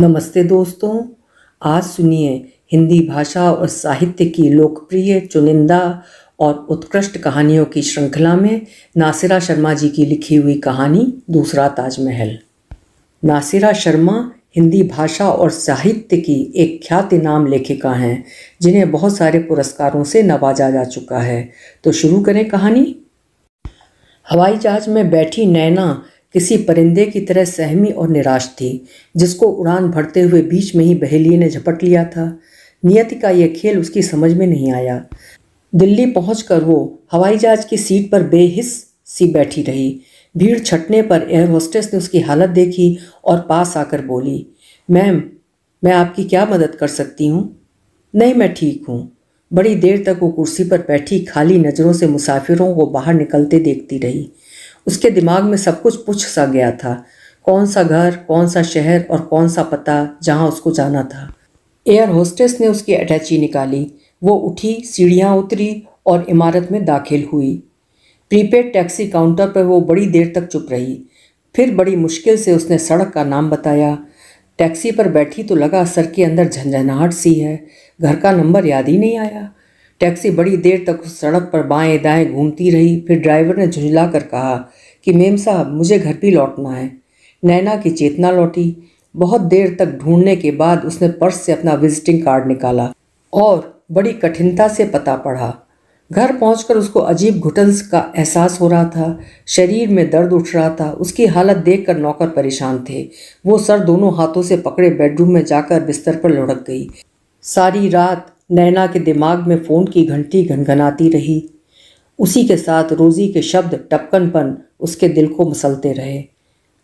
नमस्ते दोस्तों आज सुनिए हिंदी भाषा और साहित्य की लोकप्रिय चुनिंदा और उत्कृष्ट कहानियों की श्रृंखला में नासिरा शर्मा जी की लिखी हुई कहानी दूसरा ताजमहल नासिरा शर्मा हिंदी भाषा और साहित्य की एक ख्याति नाम लेखिका हैं जिन्हें बहुत सारे पुरस्कारों से नवाजा जा चुका है तो शुरू करें कहानी हवाई जहाज़ में बैठी नैना किसी परिंदे की तरह सहमी और निराश थी जिसको उड़ान भरते हुए बीच में ही बहेलिए ने झपट लिया था नियति का यह खेल उसकी समझ में नहीं आया दिल्ली पहुंचकर वो हवाई जहाज की सीट पर बेहिस सी बैठी रही भीड़ छटने पर एयर होस्टेस ने उसकी हालत देखी और पास आकर बोली मैम मैं आपकी क्या मदद कर सकती हूँ नहीं मैं ठीक हूँ बड़ी देर तक वो कुर्सी पर बैठी खाली नज़रों से मुसाफिरों को बाहर निकलते देखती रही उसके दिमाग में सब कुछ पूछ सा गया था कौन सा घर कौन सा शहर और कौन सा पता जहाँ उसको जाना था एयर होस्टेस ने उसकी अटैची निकाली वो उठी सीढ़ियाँ उतरी और इमारत में दाखिल हुई प्रीपेड टैक्सी काउंटर पर वो बड़ी देर तक चुप रही फिर बड़ी मुश्किल से उसने सड़क का नाम बताया टैक्सी पर बैठी तो लगा सर के अंदर झंझनाहट सी है घर का नंबर याद ही नहीं आया टैक्सी बड़ी देर तक उस सड़क पर बाएं दाएं घूमती रही फिर ड्राइवर ने झुंझला कर कहा कि मेम साहब मुझे घर भी लौटना है नैना की चेतना लौटी बहुत देर तक ढूंढने के बाद उसने पर्स से अपना विजिटिंग कार्ड निकाला और बड़ी कठिनता से पता पढ़ा घर पहुंचकर उसको अजीब घुटन का एहसास हो रहा था शरीर में दर्द उठ रहा था उसकी हालत देखकर नौकर परेशान थे वो सर दोनों हाथों से पकड़े बेडरूम में जाकर बिस्तर पर लुढ़क गई सारी रात नैना के दिमाग में फ़ोन की घंटी घनघनाती रही उसी के साथ रोज़ी के शब्द टपकनपन उसके दिल को मसलते रहे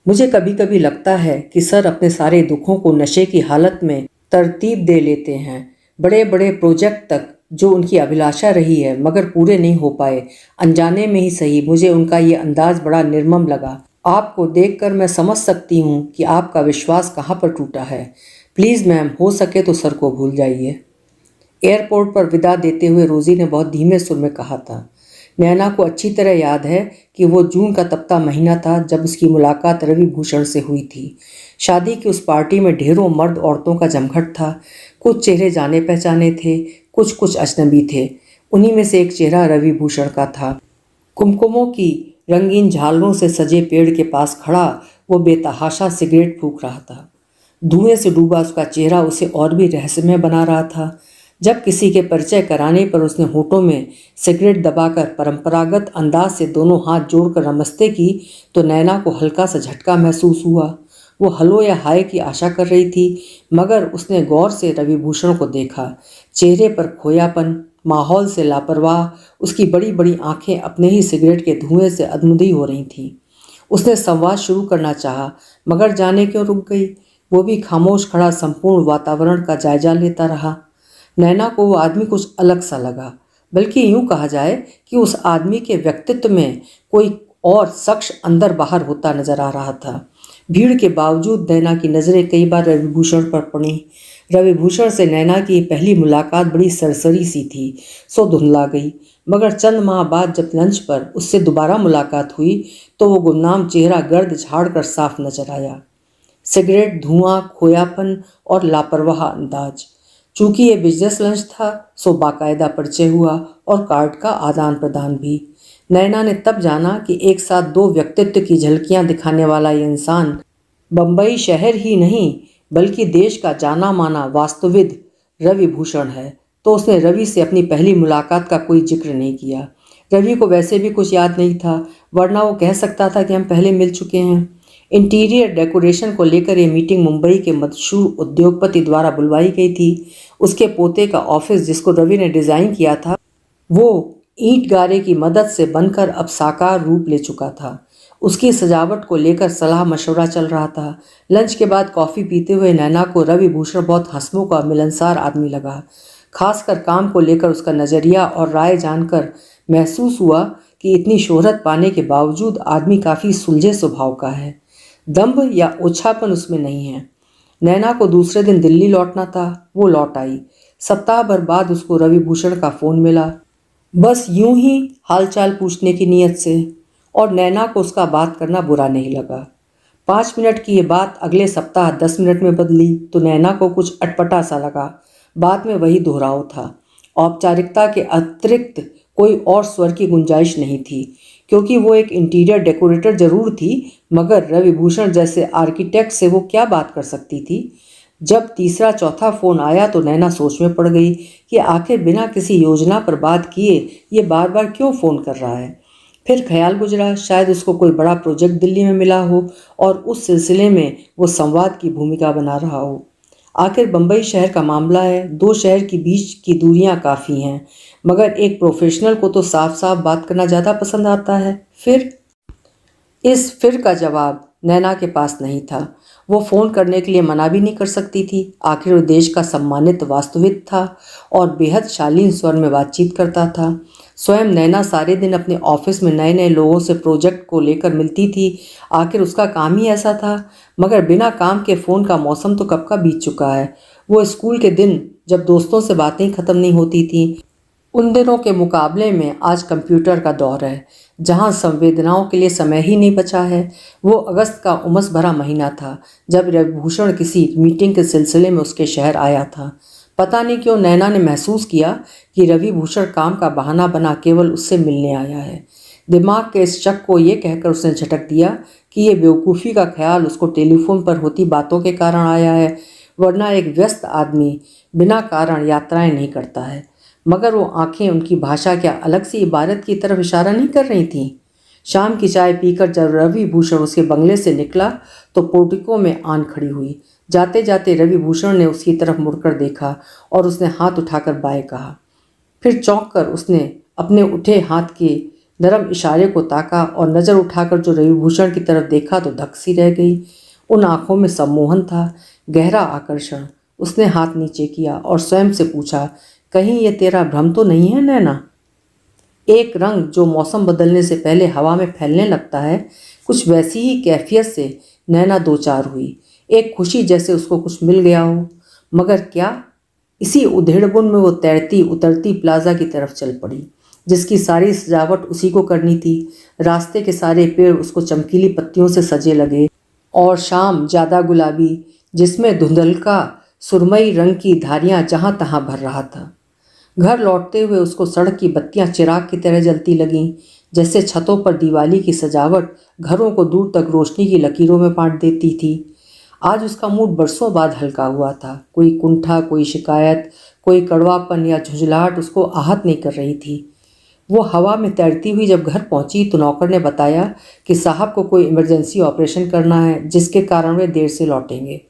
मुझे कभी कभी लगता है कि सर अपने सारे दुखों को नशे की हालत में तरतीब दे लेते हैं बड़े बड़े प्रोजेक्ट तक जो उनकी अभिलाषा रही है मगर पूरे नहीं हो पाए अनजाने में ही सही मुझे उनका ये अंदाज बड़ा निर्मम लगा आपको देखकर मैं समझ सकती हूँ कि आपका विश्वास कहाँ पर टूटा है प्लीज़ मैम हो सके तो सर को भूल जाइए एयरपोर्ट पर विदा देते हुए रोज़ी ने बहुत धीमे सुर में कहा था नैना को अच्छी तरह याद है कि वो जून का तपता महीना था जब उसकी मुलाकात रवि भूषण से हुई थी शादी की उस पार्टी में ढेरों मर्द औरतों का जमघट था कुछ चेहरे जाने पहचाने थे कुछ कुछ अजनबी थे उन्हीं में से एक चेहरा रवि भूषण का था कुमकुमों की रंगीन झालरों से सजे पेड़ के पास खड़ा वो बेतहाशा सिगरेट फूक रहा था धुएं से डूबा उसका चेहरा उसे और भी रहस्यमय बना रहा था जब किसी के परिचय कराने पर उसने होठों में सिगरेट दबाकर परंपरागत अंदाज से दोनों हाथ जोड़कर नमस्ते की तो नैना को हल्का सा झटका महसूस हुआ वो हलो या हाय की आशा कर रही थी मगर उसने गौर से रविभूषण को देखा चेहरे पर खोयापन माहौल से लापरवाह उसकी बड़ी बड़ी आंखें अपने ही सिगरेट के धुएं से अदमुदी हो रही थीं उसने संवाद शुरू करना चाहा मगर जाने क्यों रुक गई वो भी खामोश खड़ा संपूर्ण वातावरण का जायजा लेता रहा नैना को वो आदमी कुछ अलग सा लगा बल्कि यूँ कहा जाए कि उस आदमी के व्यक्तित्व में कोई और शख्स अंदर बाहर होता नजर आ रहा था भीड़ के बावजूद नैना की नज़रें कई बार रविभूषण पर पड़ी रविभूषण से नैना की पहली मुलाकात बड़ी सरसरी सी थी सो धुंधला गई मगर चंद माह बाद जब लंच पर उससे दोबारा मुलाकात हुई तो वो गुमनाम चेहरा गर्द झाड़ कर साफ नजर आया सिगरेट धुआं खोयापन और लापरवाह अंदाज़ चूंकि ये बिजनेस लंच था सो बाकायदा परिचय हुआ और कार्ड का आदान प्रदान भी नैना ने तब जाना कि एक साथ दो व्यक्तित्व की झलकियां दिखाने वाला ये इंसान बम्बई शहर ही नहीं बल्कि देश का जाना माना वास्तुविद रवि भूषण है तो उसने रवि से अपनी पहली मुलाकात का कोई जिक्र नहीं किया रवि को वैसे भी कुछ याद नहीं था वरना वो कह सकता था कि हम पहले मिल चुके हैं इंटीरियर डेकोरेशन को लेकर ये मीटिंग मुंबई के मशहूर उद्योगपति द्वारा बुलवाई गई थी उसके पोते का ऑफिस जिसको रवि ने डिज़ाइन किया था वो ईंट गारे की मदद से बनकर अब साकार रूप ले चुका था उसकी सजावट को लेकर सलाह मशवरा चल रहा था लंच के बाद कॉफ़ी पीते हुए नैना को रवि भूषण बहुत हंसमुख और मिलनसार आदमी लगा खासकर काम को लेकर उसका नज़रिया और राय जानकर महसूस हुआ कि इतनी शोहरत पाने के बावजूद आदमी काफ़ी सुलझे स्वभाव का है दम्भ या ओछापन उसमें नहीं है नैना को दूसरे दिन दिल्ली लौटना था वो लौट आई सप्ताह भर बाद उसको रविभूषण का फ़ोन मिला बस यूं ही हालचाल पूछने की नीयत से और नैना को उसका बात करना बुरा नहीं लगा पाँच मिनट की ये बात अगले सप्ताह दस मिनट में बदली तो नैना को कुछ अटपटा सा लगा बाद में वही दोहराव था औपचारिकता के अतिरिक्त कोई और स्वर की गुंजाइश नहीं थी क्योंकि वो एक इंटीरियर डेकोरेटर जरूर थी मगर रविभूषण जैसे आर्किटेक्ट से वो क्या बात कर सकती थी जब तीसरा चौथा फ़ोन आया तो नैना सोच में पड़ गई कि आखिर बिना किसी योजना पर बात किए ये बार बार क्यों फ़ोन कर रहा है फिर ख्याल गुजरा शायद उसको कोई बड़ा प्रोजेक्ट दिल्ली में मिला हो और उस सिलसिले में वो संवाद की भूमिका बना रहा हो आखिर बम्बई शहर का मामला है दो शहर के बीच की दूरियां काफ़ी हैं मगर एक प्रोफेशनल को तो साफ साफ बात करना ज़्यादा पसंद आता है फिर इस फिर का जवाब नैना के पास नहीं था वो फ़ोन करने के लिए मना भी नहीं कर सकती थी आखिर वो देश का सम्मानित वास्तविक था और बेहद शालीन स्वर में बातचीत करता था स्वयं नैना सारे दिन अपने ऑफिस में नए नए लोगों से प्रोजेक्ट को लेकर मिलती थी आखिर उसका काम ही ऐसा था मगर बिना काम के फ़ोन का मौसम तो कब का बीत चुका है वो स्कूल के दिन जब दोस्तों से बातें ख़त्म नहीं होती थी उन दिनों के मुकाबले में आज कंप्यूटर का दौर है जहाँ संवेदनाओं के लिए समय ही नहीं बचा है वो अगस्त का उमस भरा महीना था जब रविभूषण किसी मीटिंग के सिलसिले में उसके शहर आया था पता नहीं क्यों नैना ने महसूस किया कि रविभूषण काम का बहाना बना केवल उससे मिलने आया है दिमाग के इस शक को ये कहकर उसने झटक दिया कि ये बेवकूफ़ी का ख्याल उसको टेलीफोन पर होती बातों के कारण आया है वरना एक व्यस्त आदमी बिना कारण यात्राएं नहीं करता है मगर वो आंखें उनकी भाषा क्या अलग सी इबारत की तरफ इशारा नहीं कर रही थीं शाम की चाय पीकर जब रवि भूषण उसके बंगले से निकला तो पोटिको में आन खड़ी हुई जाते जाते रवि भूषण ने उसकी तरफ मुड़कर देखा और उसने हाथ उठाकर बाय कहा फिर चौंक कर उसने अपने उठे हाथ के नरम इशारे को ताका और नज़र उठाकर जो रविभूषण की तरफ देखा तो धक्सी रह गई उन आँखों में सम्मोहन था गहरा आकर्षण उसने हाथ नीचे किया और स्वयं से पूछा कहीं ये तेरा भ्रम तो नहीं है नैना एक रंग जो मौसम बदलने से पहले हवा में फैलने लगता है कुछ वैसी ही कैफियत से नैना दो चार हुई एक खुशी जैसे उसको कुछ मिल गया हो मगर क्या इसी उधेड़बुन में वो तैरती उतरती प्लाजा की तरफ चल पड़ी जिसकी सारी सजावट उसी को करनी थी रास्ते के सारे पेड़ उसको चमकीली पत्तियों से सजे लगे और शाम ज़्यादा गुलाबी जिसमें धुंधलका सुरमई रंग की धारियाँ जहाँ तहाँ भर रहा था घर लौटते हुए उसको सड़क की बत्तियां चिराग की तरह जलती लगीं जैसे छतों पर दिवाली की सजावट घरों को दूर तक रोशनी की लकीरों में बांट देती थी आज उसका मूड बरसों बाद हल्का हुआ था कोई कुंठा कोई शिकायत कोई कड़वापन या झुंझलाहट उसको आहत नहीं कर रही थी वो हवा में तैरती हुई जब घर पहुंची तो नौकर ने बताया कि साहब को कोई इमरजेंसी ऑपरेशन करना है जिसके कारण वे देर से लौटेंगे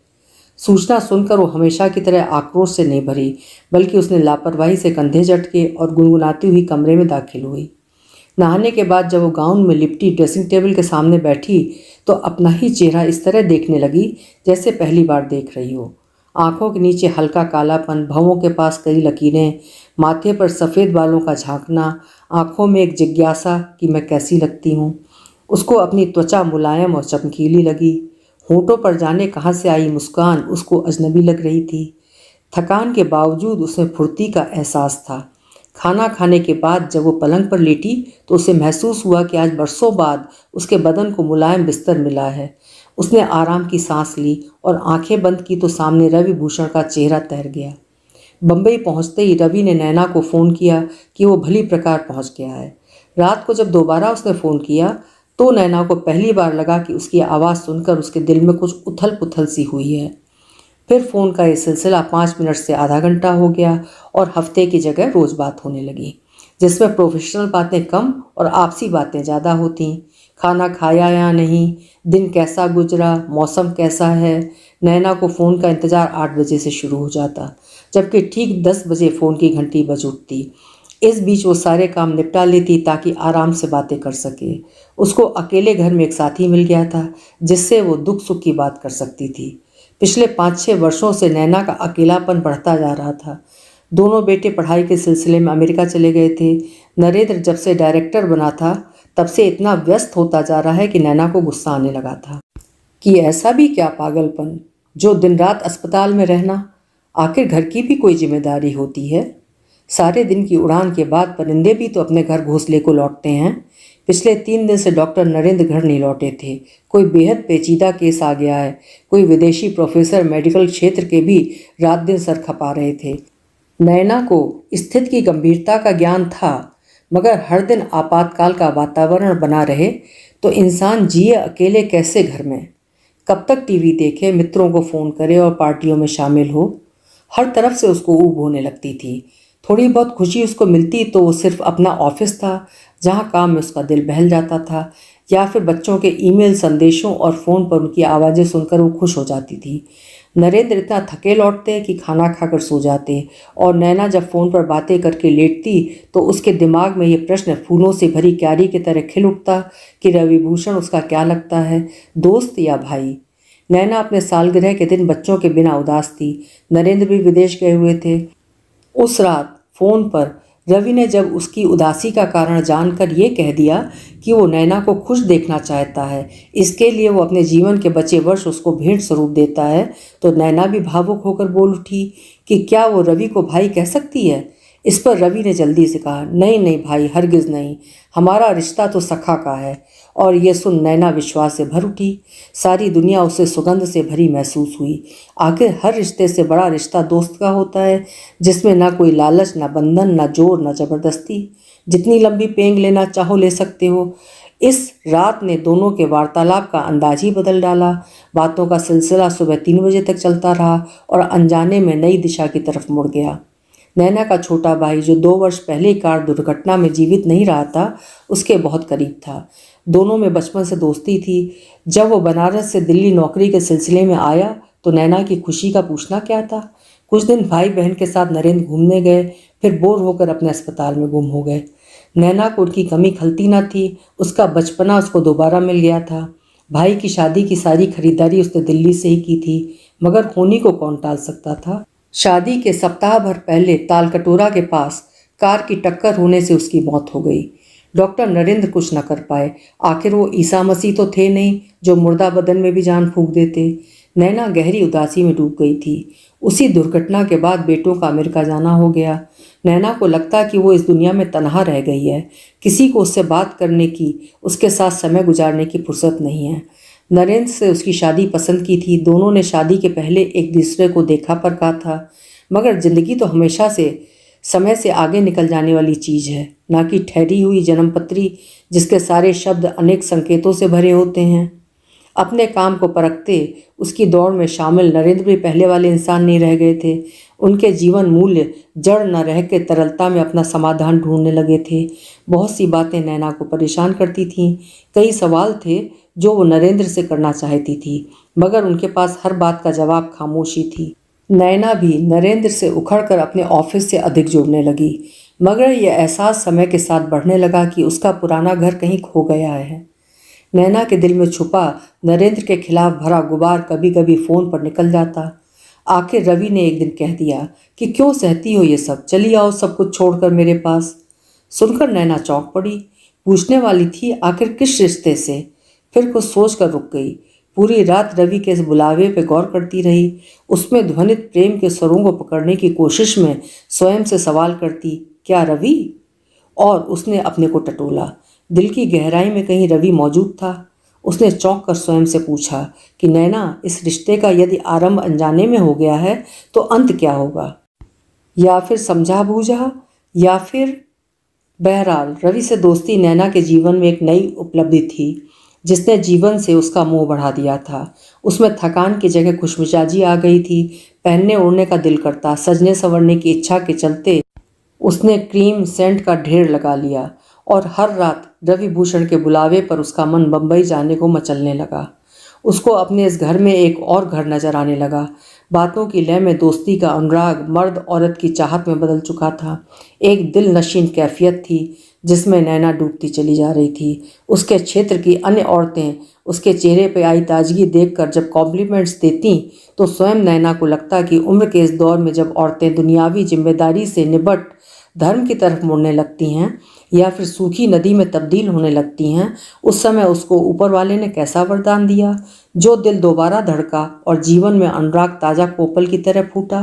सूचना सुनकर वो हमेशा की तरह आक्रोश से नहीं भरी बल्कि उसने लापरवाही से कंधे झटके और गुनगुनाती हुई कमरे में दाखिल हुई नहाने के बाद जब वो गाउन में लिपटी ड्रेसिंग टेबल के सामने बैठी तो अपना ही चेहरा इस तरह देखने लगी जैसे पहली बार देख रही हो आंखों के नीचे हल्का कालापन भवों के पास कई लकीरें माथे पर सफ़ेद बालों का झांकना आंखों में एक जिज्ञासा कि मैं कैसी लगती हूँ उसको अपनी त्वचा मुलायम और चमकीली लगी होठों पर जाने कहाँ से आई मुस्कान उसको अजनबी लग रही थी थकान के बावजूद उसमें फुर्ती का एहसास था खाना खाने के बाद जब वो पलंग पर लेटी तो उसे महसूस हुआ कि आज बरसों बाद उसके बदन को मुलायम बिस्तर मिला है उसने आराम की सांस ली और आंखें बंद की तो सामने रवि भूषण का चेहरा तैर गया बम्बई पहुंचते ही रवि ने नैना को फ़ोन किया कि वो भली प्रकार पहुंच गया है रात को जब दोबारा उसने फ़ोन किया तो नैना को पहली बार लगा कि उसकी आवाज़ सुनकर उसके दिल में कुछ उथल पुथल सी हुई है फिर फ़ोन का ये सिलसिला पाँच मिनट से आधा घंटा हो गया और हफ्ते की जगह रोज़ बात होने लगी जिसमें प्रोफेशनल बातें कम और आपसी बातें ज़्यादा होती खाना खाया या नहीं दिन कैसा गुजरा मौसम कैसा है नैना को फ़ोन का इंतज़ार आठ बजे से शुरू हो जाता जबकि ठीक दस बजे फ़ोन की घंटी बज उठती इस बीच वो सारे काम निपटा लेती ताकि आराम से बातें कर सके उसको अकेले घर में एक साथी मिल गया था जिससे वो दुख सुख की बात कर सकती थी पिछले पाँच छः वर्षों से नैना का अकेलापन बढ़ता जा रहा था दोनों बेटे पढ़ाई के सिलसिले में अमेरिका चले गए थे नरेंद्र जब से डायरेक्टर बना था तब से इतना व्यस्त होता जा रहा है कि नैना को गुस्सा आने लगा था कि ऐसा भी क्या पागलपन जो दिन रात अस्पताल में रहना आखिर घर की भी कोई जिम्मेदारी होती है सारे दिन की उड़ान के बाद परिंदे भी तो अपने घर घोंसले को लौटते हैं पिछले तीन दिन से डॉक्टर नरेंद्र घर नहीं लौटे थे कोई बेहद पेचीदा केस आ गया है कोई विदेशी प्रोफेसर मेडिकल क्षेत्र के भी रात दिन सर खपा रहे थे नैना को स्थिति की गंभीरता का ज्ञान था मगर हर दिन आपातकाल का वातावरण बना रहे तो इंसान जिए अकेले कैसे घर में कब तक टीवी देखे मित्रों को फ़ोन करे और पार्टियों में शामिल हो हर तरफ से उसको ऊब होने लगती थी थोड़ी बहुत खुशी उसको मिलती तो वो सिर्फ अपना ऑफिस था जहाँ काम में उसका दिल बहल जाता था या फिर बच्चों के ईमेल संदेशों और फ़ोन पर उनकी आवाज़ें सुनकर वो खुश हो जाती थी नरेंद्र इतना थके लौटते कि खाना खाकर सो जाते और नैना जब फ़ोन पर बातें करके लेटती तो उसके दिमाग में ये प्रश्न फूलों से भरी क्यारी की तरह खिल उठता कि रविभूषण उसका क्या लगता है दोस्त या भाई नैना अपने सालगिरह के दिन बच्चों के बिना उदास थी नरेंद्र भी विदेश गए हुए थे उस रात फ़ोन पर रवि ने जब उसकी उदासी का कारण जानकर ये कह दिया कि वो नैना को खुश देखना चाहता है इसके लिए वो अपने जीवन के बचे वर्ष उसको भेंट स्वरूप देता है तो नैना भी भावुक होकर बोल उठी कि क्या वो रवि को भाई कह सकती है इस पर रवि ने जल्दी से कहा नहीं नहीं भाई हरगिज़ नहीं हमारा रिश्ता तो सखा का है और यह सुन नैना विश्वास से भर उठी सारी दुनिया उसे सुगंध से भरी महसूस हुई आखिर हर रिश्ते से बड़ा रिश्ता दोस्त का होता है जिसमें ना कोई लालच ना बंधन ना जोर ना ज़बरदस्ती जितनी लंबी पेंग लेना चाहो ले सकते हो इस रात ने दोनों के वार्तालाप का अंदाज ही बदल डाला बातों का सिलसिला सुबह तीन बजे तक चलता रहा और अनजाने में नई दिशा की तरफ मुड़ गया नैना का छोटा भाई जो दो वर्ष पहले कार दुर्घटना में जीवित नहीं रहा था उसके बहुत करीब था दोनों में बचपन से दोस्ती थी जब वो बनारस से दिल्ली नौकरी के सिलसिले में आया तो नैना की खुशी का पूछना क्या था कुछ दिन भाई बहन के साथ नरेंद्र घूमने गए फिर बोर होकर अपने अस्पताल में गुम हो गए नैना को उनकी कमी खलती ना थी उसका बचपना उसको दोबारा मिल गया था भाई की शादी की सारी खरीदारी उसने दिल्ली से ही की थी मगर होनी को कौन टाल सकता था शादी के सप्ताह भर पहले तालकटोरा के पास कार की टक्कर होने से उसकी मौत हो गई डॉक्टर नरेंद्र कुछ न कर पाए आखिर वो ईसा मसीह तो थे नहीं जो मुर्दा बदन में भी जान फूंक देते नैना गहरी उदासी में डूब गई थी उसी दुर्घटना के बाद बेटों का अमेरिका जाना हो गया नैना को लगता कि वो इस दुनिया में तनहा रह गई है किसी को उससे बात करने की उसके साथ समय गुजारने की फुर्सत नहीं है नरेंद्र से उसकी शादी पसंद की थी दोनों ने शादी के पहले एक दूसरे को देखा पर कहा था मगर ज़िंदगी तो हमेशा से समय से आगे निकल जाने वाली चीज़ है ना कि ठहरी हुई जन्मपत्री जिसके सारे शब्द अनेक संकेतों से भरे होते हैं अपने काम को परखते उसकी दौड़ में शामिल नरेंद्र भी पहले वाले इंसान नहीं रह गए थे उनके जीवन मूल्य जड़ न रह के तरलता में अपना समाधान ढूंढने लगे थे बहुत सी बातें नैना को परेशान करती थीं कई सवाल थे जो वो नरेंद्र से करना चाहती थी मगर उनके पास हर बात का जवाब खामोशी थी नैना भी नरेंद्र से उखड़कर अपने ऑफिस से अधिक जुड़ने लगी मगर यह एहसास समय के साथ बढ़ने लगा कि उसका पुराना घर कहीं खो गया है नैना के दिल में छुपा नरेंद्र के खिलाफ भरा गुबार कभी कभी फ़ोन पर निकल जाता आखिर रवि ने एक दिन कह दिया कि क्यों सहती हो ये सब चली आओ सब कुछ छोड़कर मेरे पास सुनकर नैना चौंक पड़ी पूछने वाली थी आखिर किस रिश्ते से फिर कुछ सोच कर रुक गई पूरी रात रवि के इस बुलावे पर गौर करती रही उसमें ध्वनित प्रेम के स्वरों को पकड़ने की कोशिश में स्वयं से सवाल करती क्या रवि और उसने अपने को टटोला दिल की गहराई में कहीं रवि मौजूद था उसने चौंक कर स्वयं से पूछा कि नैना इस रिश्ते का यदि आरंभ अनजाने में हो गया है तो अंत क्या होगा या फिर समझा बूझा या फिर बहरहाल रवि से दोस्ती नैना के जीवन में एक नई उपलब्धि थी जिसने जीवन से उसका मुंह बढ़ा दिया था उसमें थकान की जगह खुशमिजाजी आ गई थी पहनने ओढ़ने का दिल करता सजने संवरने की इच्छा के चलते उसने क्रीम सेंट का ढेर लगा लिया और हर रात रवि भूषण के बुलावे पर उसका मन बम्बई जाने को मचलने लगा उसको अपने इस घर में एक और घर नजर आने लगा बातों की लय में दोस्ती का अनुराग मर्द औरत की चाहत में बदल चुका था एक दिल नशीन कैफियत थी जिसमें नैना डूबती चली जा रही थी उसके क्षेत्र की अन्य औरतें उसके चेहरे पर आई ताजगी देखकर जब कॉम्प्लीमेंट्स देती तो स्वयं नैना को लगता कि उम्र के इस दौर में जब औरतें दुनियावी जिम्मेदारी से निबट धर्म की तरफ मुड़ने लगती हैं या फिर सूखी नदी में तब्दील होने लगती हैं उस समय उसको ऊपर वाले ने कैसा वरदान दिया जो दिल दोबारा धड़का और जीवन में अनुराग ताज़ा कोपल की तरह फूटा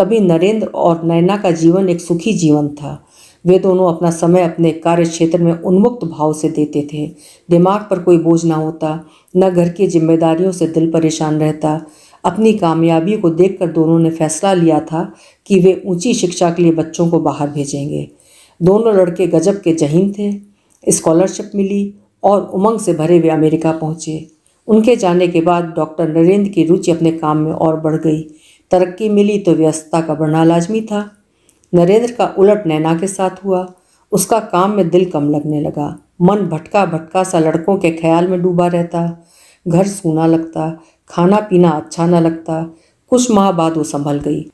कभी नरेंद्र और नैना का जीवन एक सुखी जीवन था वे दोनों अपना समय अपने कार्य क्षेत्र में उन्मुक्त भाव से देते थे दिमाग पर कोई बोझ ना होता न घर की जिम्मेदारियों से दिल परेशान रहता अपनी कामयाबी को देखकर दोनों ने फैसला लिया था कि वे ऊंची शिक्षा के लिए बच्चों को बाहर भेजेंगे दोनों लड़के गजब के जहीन थे स्कॉलरशिप मिली और उमंग से भरे हुए अमेरिका पहुँचे उनके जाने के बाद डॉक्टर नरेंद्र की रुचि अपने काम में और बढ़ गई तरक्की मिली तो व्यस्तता का बढ़ना लाजमी था नरेंद्र का उलट नैना के साथ हुआ उसका काम में दिल कम लगने लगा मन भटका भटका सा लड़कों के ख्याल में डूबा रहता घर सूना लगता खाना पीना अच्छा न लगता कुछ माह बाद वो संभल गई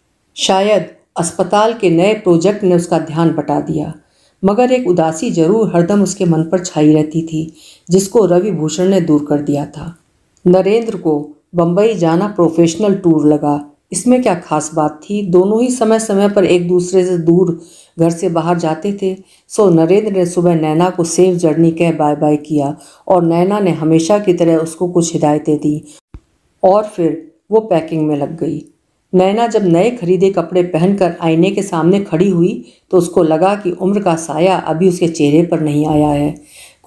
शायद अस्पताल के नए प्रोजेक्ट ने उसका ध्यान बटा दिया मगर एक उदासी जरूर हरदम उसके मन पर छाई रहती थी जिसको रवि भूषण ने दूर कर दिया था नरेंद्र को बम्बई जाना प्रोफेशनल टूर लगा इसमें क्या खास बात थी दोनों ही समय समय पर एक दूसरे से दूर घर से बाहर जाते थे सो नरेंद्र ने सुबह नैना को सेफ जर्नी कह बाय बाय किया और नैना ने हमेशा की तरह उसको कुछ हिदायतें दी और फिर वो पैकिंग में लग गई नैना जब नए खरीदे कपड़े पहनकर आईने के सामने खड़ी हुई तो उसको लगा कि उम्र का साया अभी उसके चेहरे पर नहीं आया है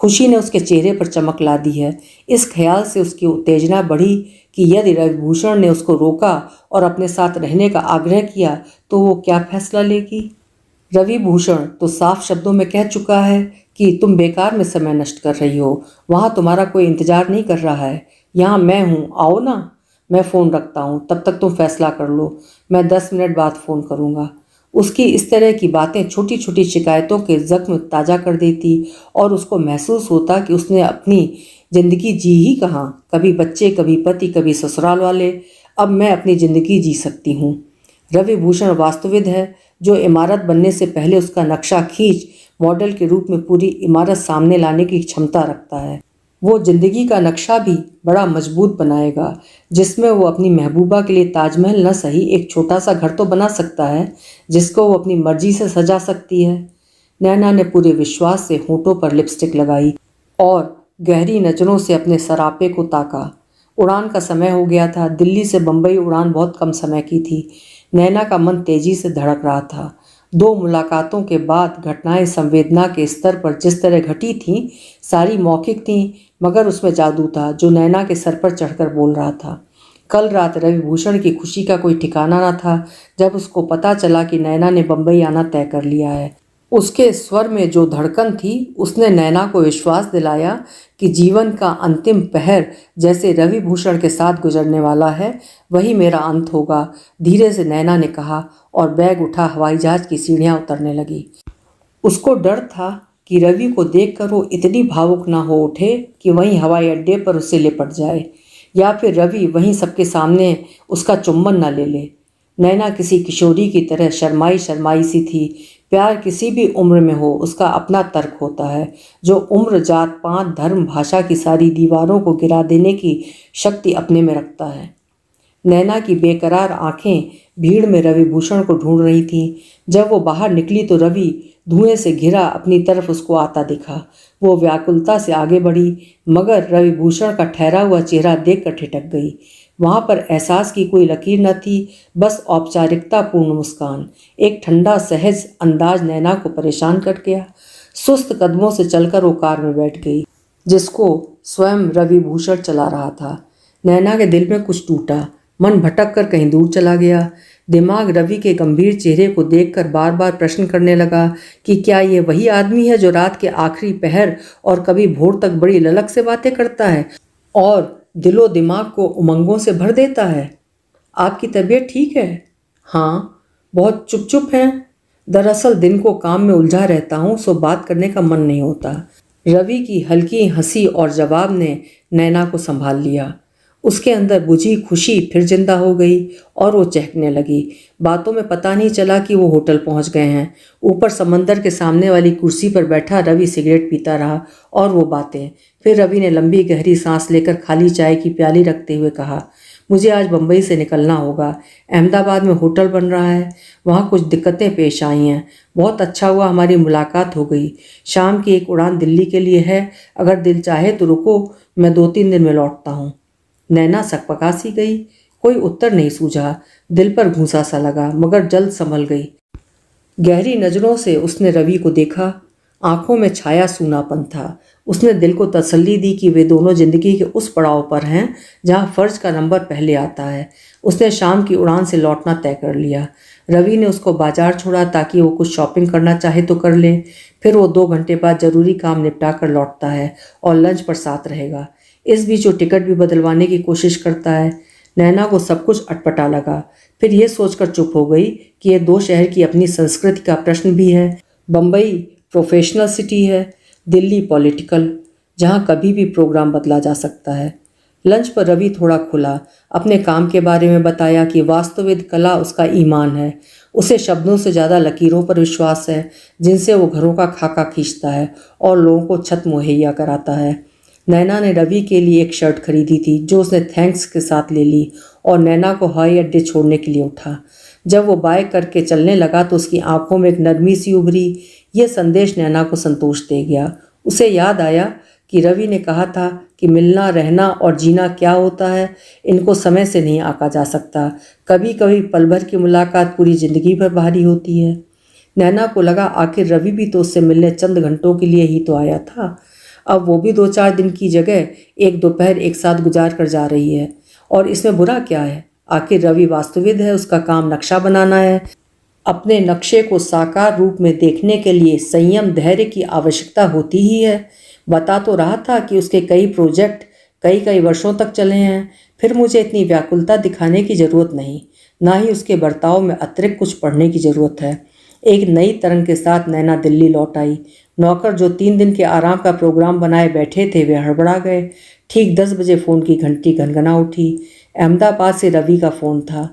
खुशी ने उसके चेहरे पर चमक ला दी है इस ख्याल से उसकी उत्तेजना बढ़ी कि यदि रविभूषण ने उसको रोका और अपने साथ रहने का आग्रह किया तो वो क्या फैसला लेगी रविभूषण तो साफ शब्दों में कह चुका है कि तुम बेकार में समय नष्ट कर रही हो वहाँ तुम्हारा कोई इंतज़ार नहीं कर रहा है यहाँ मैं हूँ आओ ना मैं फ़ोन रखता हूँ तब तक तुम फैसला कर लो मैं दस मिनट बाद फ़ोन करूँगा उसकी इस तरह की बातें छोटी छोटी शिकायतों के जख्म ताज़ा कर देती और उसको महसूस होता कि उसने अपनी जिंदगी जी ही कहाँ कभी बच्चे कभी पति कभी ससुराल वाले अब मैं अपनी ज़िंदगी जी सकती हूँ रवि भूषण वास्तुविद है जो इमारत बनने से पहले उसका नक्शा खींच मॉडल के रूप में पूरी इमारत सामने लाने की क्षमता रखता है वो ज़िंदगी का नक्शा भी बड़ा मजबूत बनाएगा जिसमें वो अपनी महबूबा के लिए ताजमहल न सही एक छोटा सा घर तो बना सकता है जिसको वो अपनी मर्जी से सजा सकती है नैना ने पूरे विश्वास से होठों पर लिपस्टिक लगाई और गहरी नजरों से अपने सरापे को ताका उड़ान का समय हो गया था दिल्ली से बम्बई उड़ान बहुत कम समय की थी नैना का मन तेजी से धड़क रहा था दो मुलाकातों के बाद घटनाएं संवेदना के स्तर पर जिस तरह घटी थीं सारी मौखिक थीं मगर उसमें जादू था जो नैना के सर पर चढ़कर बोल रहा था कल रात रविभूषण की खुशी का कोई ठिकाना न था जब उसको पता चला कि नैना ने बम्बई आना तय कर लिया है उसके स्वर में जो धड़कन थी उसने नैना को विश्वास दिलाया कि जीवन का अंतिम पहर जैसे रवि भूषण के साथ गुजरने वाला है वही मेरा अंत होगा धीरे से नैना ने कहा और बैग उठा हवाई जहाज की सीढ़ियाँ उतरने लगी उसको डर था कि रवि को देखकर वो इतनी भावुक ना हो उठे कि वहीं हवाई अड्डे पर उसे लिपट जाए या फिर रवि वहीं सबके सामने उसका चुम्बन ना ले ले नैना किसी किशोरी की तरह शर्माई शर्माई सी थी प्यार किसी भी उम्र में हो उसका अपना तर्क होता है जो उम्र जात पांच धर्म भाषा की सारी दीवारों को गिरा देने की शक्ति अपने में रखता है नैना की बेकरार आंखें भीड़ में रविभूषण को ढूंढ रही थीं जब वो बाहर निकली तो रवि धुएं से घिरा अपनी तरफ उसको आता दिखा वो व्याकुलता से आगे बढ़ी मगर रविभूषण का ठहरा हुआ चेहरा देख कर ठिटक गई वहाँ पर एहसास की कोई लकीर न थी बस औपचारिकतापूर्ण मुस्कान एक ठंडा सहज अंदाज नैना को परेशान कर गया सुस्त कदमों से चलकर वो कार में बैठ गई जिसको स्वयं भूषण चला रहा था नैना के दिल में कुछ टूटा मन भटक कर कहीं दूर चला गया दिमाग रवि के गंभीर चेहरे को देखकर बार बार प्रश्न करने लगा कि क्या ये वही आदमी है जो रात के आखिरी पहर और कभी भोर तक बड़ी ललक से बातें करता है और दिलो दिमाग को उमंगों से भर देता है आपकी तबीयत ठीक है हाँ बहुत चुप चुप हैं दरअसल दिन को काम में उलझा रहता हूँ सो बात करने का मन नहीं होता रवि की हल्की हंसी और जवाब ने नैना को संभाल लिया उसके अंदर बुझी खुशी फिर जिंदा हो गई और वो चहकने लगी बातों में पता नहीं चला कि वो होटल पहुंच गए हैं ऊपर समंदर के सामने वाली कुर्सी पर बैठा रवि सिगरेट पीता रहा और वो बातें फिर रवि ने लंबी गहरी सांस लेकर खाली चाय की प्याली रखते हुए कहा मुझे आज बम्बई से निकलना होगा अहमदाबाद में होटल बन रहा है वहाँ कुछ दिक्कतें पेश आई हैं बहुत अच्छा हुआ हमारी मुलाकात हो गई शाम की एक उड़ान दिल्ली के लिए है अगर दिल चाहे तो रुको मैं दो तीन दिन में लौटता हूँ नैना सकपका सी गई कोई उत्तर नहीं सूझा दिल पर घूसा सा लगा मगर जल्द संभल गई गहरी नज़रों से उसने रवि को देखा आंखों में छाया सूनापन था उसने दिल को तसल्ली दी कि वे दोनों ज़िंदगी के उस पड़ाव पर हैं जहां फ़र्ज का नंबर पहले आता है उसने शाम की उड़ान से लौटना तय कर लिया रवि ने उसको बाजार छोड़ा ताकि वो कुछ शॉपिंग करना चाहे तो कर ले फिर वो दो घंटे बाद ज़रूरी काम निपटा कर लौटता है और लंच पर साथ रहेगा इस बीच वो टिकट भी बदलवाने की कोशिश करता है नैना को सब कुछ अटपटा लगा फिर यह सोचकर चुप हो गई कि यह दो शहर की अपनी संस्कृति का प्रश्न भी है बम्बई प्रोफेशनल सिटी है दिल्ली पॉलिटिकल जहाँ कभी भी प्रोग्राम बदला जा सकता है लंच पर रवि थोड़ा खुला अपने काम के बारे में बताया कि वास्तविक कला उसका ईमान है उसे शब्दों से ज़्यादा लकीरों पर विश्वास है जिनसे वो घरों का खाका खींचता है और लोगों को छत मुहैया कराता है नैना ने रवि के लिए एक शर्ट खरीदी थी जो उसने थैंक्स के साथ ले ली और नैना को हवाई अड्डे छोड़ने के लिए उठा जब वो बाय करके चलने लगा तो उसकी आंखों में एक नरमी सी उभरी यह संदेश नैना को संतोष दे गया उसे याद आया कि रवि ने कहा था कि मिलना रहना और जीना क्या होता है इनको समय से नहीं आका जा सकता कभी कभी पल भर की मुलाकात पूरी ज़िंदगी भर भारी होती है नैना को लगा आखिर रवि भी तो उससे मिलने चंद घंटों के लिए ही तो आया था अब वो भी दो चार दिन की जगह एक दोपहर एक साथ गुजार कर जा रही है और इसमें बुरा क्या है आखिर रवि वास्तुविद है उसका काम नक्शा बनाना है अपने नक्शे को साकार रूप में देखने के लिए संयम धैर्य की आवश्यकता होती ही है बता तो रहा था कि उसके कई प्रोजेक्ट कई कई वर्षों तक चले हैं फिर मुझे इतनी व्याकुलता दिखाने की ज़रूरत नहीं ना ही उसके बर्ताव में अतिरिक्त कुछ पढ़ने की ज़रूरत है एक नई तरंग के साथ नैना दिल्ली लौट आई नौकर जो तीन दिन के आराम का प्रोग्राम बनाए बैठे थे वे हड़बड़ा गए ठीक दस बजे फ़ोन की घंटी घनघना उठी अहमदाबाद से रवि का फ़ोन था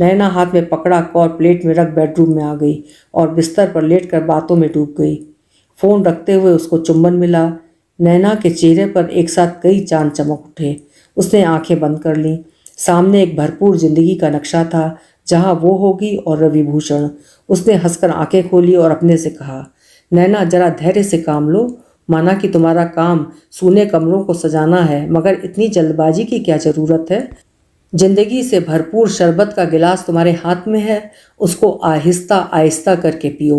नैना हाथ में पकड़ा कॉल प्लेट में रख बेडरूम में आ गई और बिस्तर पर लेट कर बातों में डूब गई फ़ोन रखते हुए उसको चुंबन मिला नैना के चेहरे पर एक साथ कई चांद चमक उठे उसने आंखें बंद कर लीं सामने एक भरपूर जिंदगी का नक्शा था जहाँ वो होगी और रविभूषण उसने हंसकर आंखें खोली और अपने से कहा नैना जरा धैर्य से काम लो माना कि तुम्हारा काम सूने कमरों को सजाना है मगर इतनी जल्दबाजी की क्या ज़रूरत है जिंदगी से भरपूर शरबत का गिलास तुम्हारे हाथ में है उसको आहिस्ता आहिस्ता करके पियो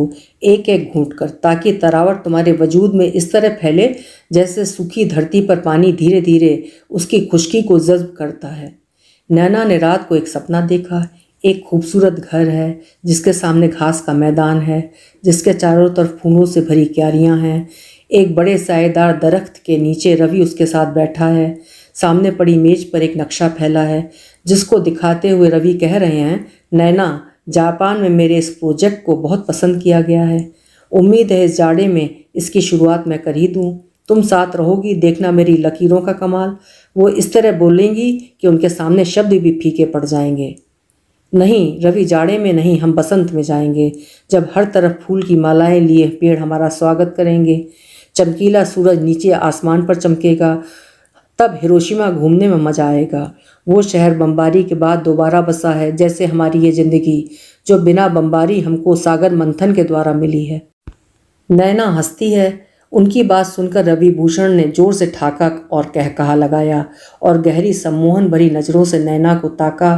एक एक घूट कर ताकि तरावट तुम्हारे वजूद में इस तरह फैले जैसे सूखी धरती पर पानी धीरे धीरे उसकी खुशकी को जज्ब करता है नैना ने रात को एक सपना देखा एक खूबसूरत घर है जिसके सामने घास का मैदान है जिसके चारों तरफ फूलों से भरी क्यारियां हैं एक बड़े सायेदार दरख्त के नीचे रवि उसके साथ बैठा है सामने पड़ी मेज पर एक नक्शा फैला है जिसको दिखाते हुए रवि कह रहे हैं नैना जापान में मेरे इस प्रोजेक्ट को बहुत पसंद किया गया है उम्मीद है इस जाड़े में इसकी शुरुआत मैं कर ही दूँ तुम साथ रहोगी देखना मेरी लकीरों का कमाल वो इस तरह बोलेंगी कि उनके सामने शब्द भी फीके पड़ जाएंगे नहीं रवि जाड़े में नहीं हम बसंत में जाएंगे जब हर तरफ फूल की मालाएं लिए पेड़ हमारा स्वागत करेंगे चमकीला सूरज नीचे आसमान पर चमकेगा तब हिरोशिमा घूमने में मज़ा आएगा वो शहर बम्बारी के बाद दोबारा बसा है जैसे हमारी ये ज़िंदगी जो बिना बम्बारी हमको सागर मंथन के द्वारा मिली है नैना हंसती है उनकी बात सुनकर रवि भूषण ने जोर से ठाका और कह कहा लगाया और गहरी सम्मोहन भरी नज़रों से नैना को ताका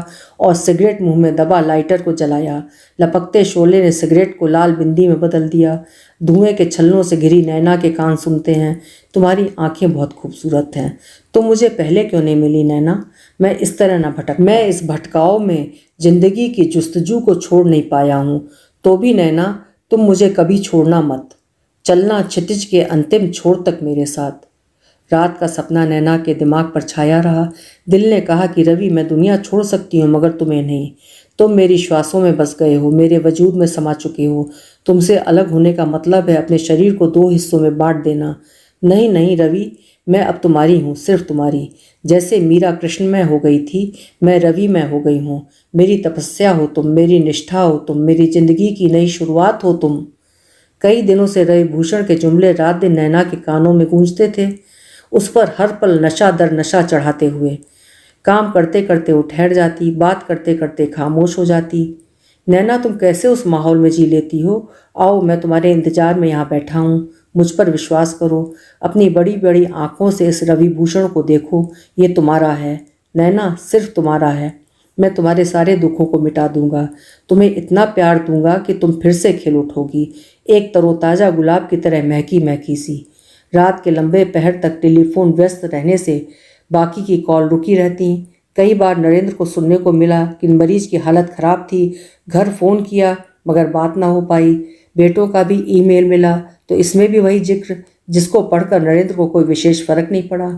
और सिगरेट मुंह में दबा लाइटर को जलाया लपकते शोले ने सिगरेट को लाल बिंदी में बदल दिया धुएं के छलनों से घिरी नैना के कान सुनते हैं तुम्हारी आंखें बहुत खूबसूरत हैं तो मुझे पहले क्यों नहीं मिली नैना मैं इस तरह ना भटक मैं इस भटकाव में ज़िंदगी की जस्तजू को छोड़ नहीं पाया हूँ तो भी नैना तुम मुझे कभी छोड़ना मत चलना क्षितिज के अंतिम छोर तक मेरे साथ रात का सपना नैना के दिमाग पर छाया रहा दिल ने कहा कि रवि मैं दुनिया छोड़ सकती हूँ मगर तुम्हें नहीं तुम मेरी श्वासों में बस गए हो मेरे वजूद में समा चुके हो तुमसे अलग होने का मतलब है अपने शरीर को दो हिस्सों में बांट देना नहीं नहीं रवि मैं अब तुम्हारी हूँ सिर्फ तुम्हारी जैसे मीरा कृष्ण में हो गई थी मैं रवि में हो गई हूँ मेरी तपस्या हो तुम मेरी निष्ठा हो तुम मेरी ज़िंदगी की नई शुरुआत हो तुम कई दिनों से रविभूषण भूषण के जुमले रात दिन नैना के कानों में गूंजते थे उस पर हर पल नशा दर नशा चढ़ाते हुए काम करते करते वो ठहर जाती बात करते करते खामोश हो जाती नैना तुम कैसे उस माहौल में जी लेती हो आओ मैं तुम्हारे इंतजार में यहाँ बैठा हूँ मुझ पर विश्वास करो अपनी बड़ी बड़ी आँखों से इस रविभूषण को देखो ये तुम्हारा है नैना सिर्फ तुम्हारा है मैं तुम्हारे सारे दुखों को मिटा दूंगा तुम्हें इतना प्यार दूंगा कि तुम फिर से खिल उठोगी एक तरोताज़ा गुलाब की तरह महकी महकी सी रात के लंबे पहर तक टेलीफोन व्यस्त रहने से बाकी की कॉल रुकी रहती कई बार नरेंद्र को सुनने को मिला कि मरीज की हालत ख़राब थी घर फ़ोन किया मगर बात ना हो पाई बेटों का भी ईमेल मिला तो इसमें भी वही जिक्र जिसको पढ़कर नरेंद्र को कोई विशेष फ़र्क नहीं पड़ा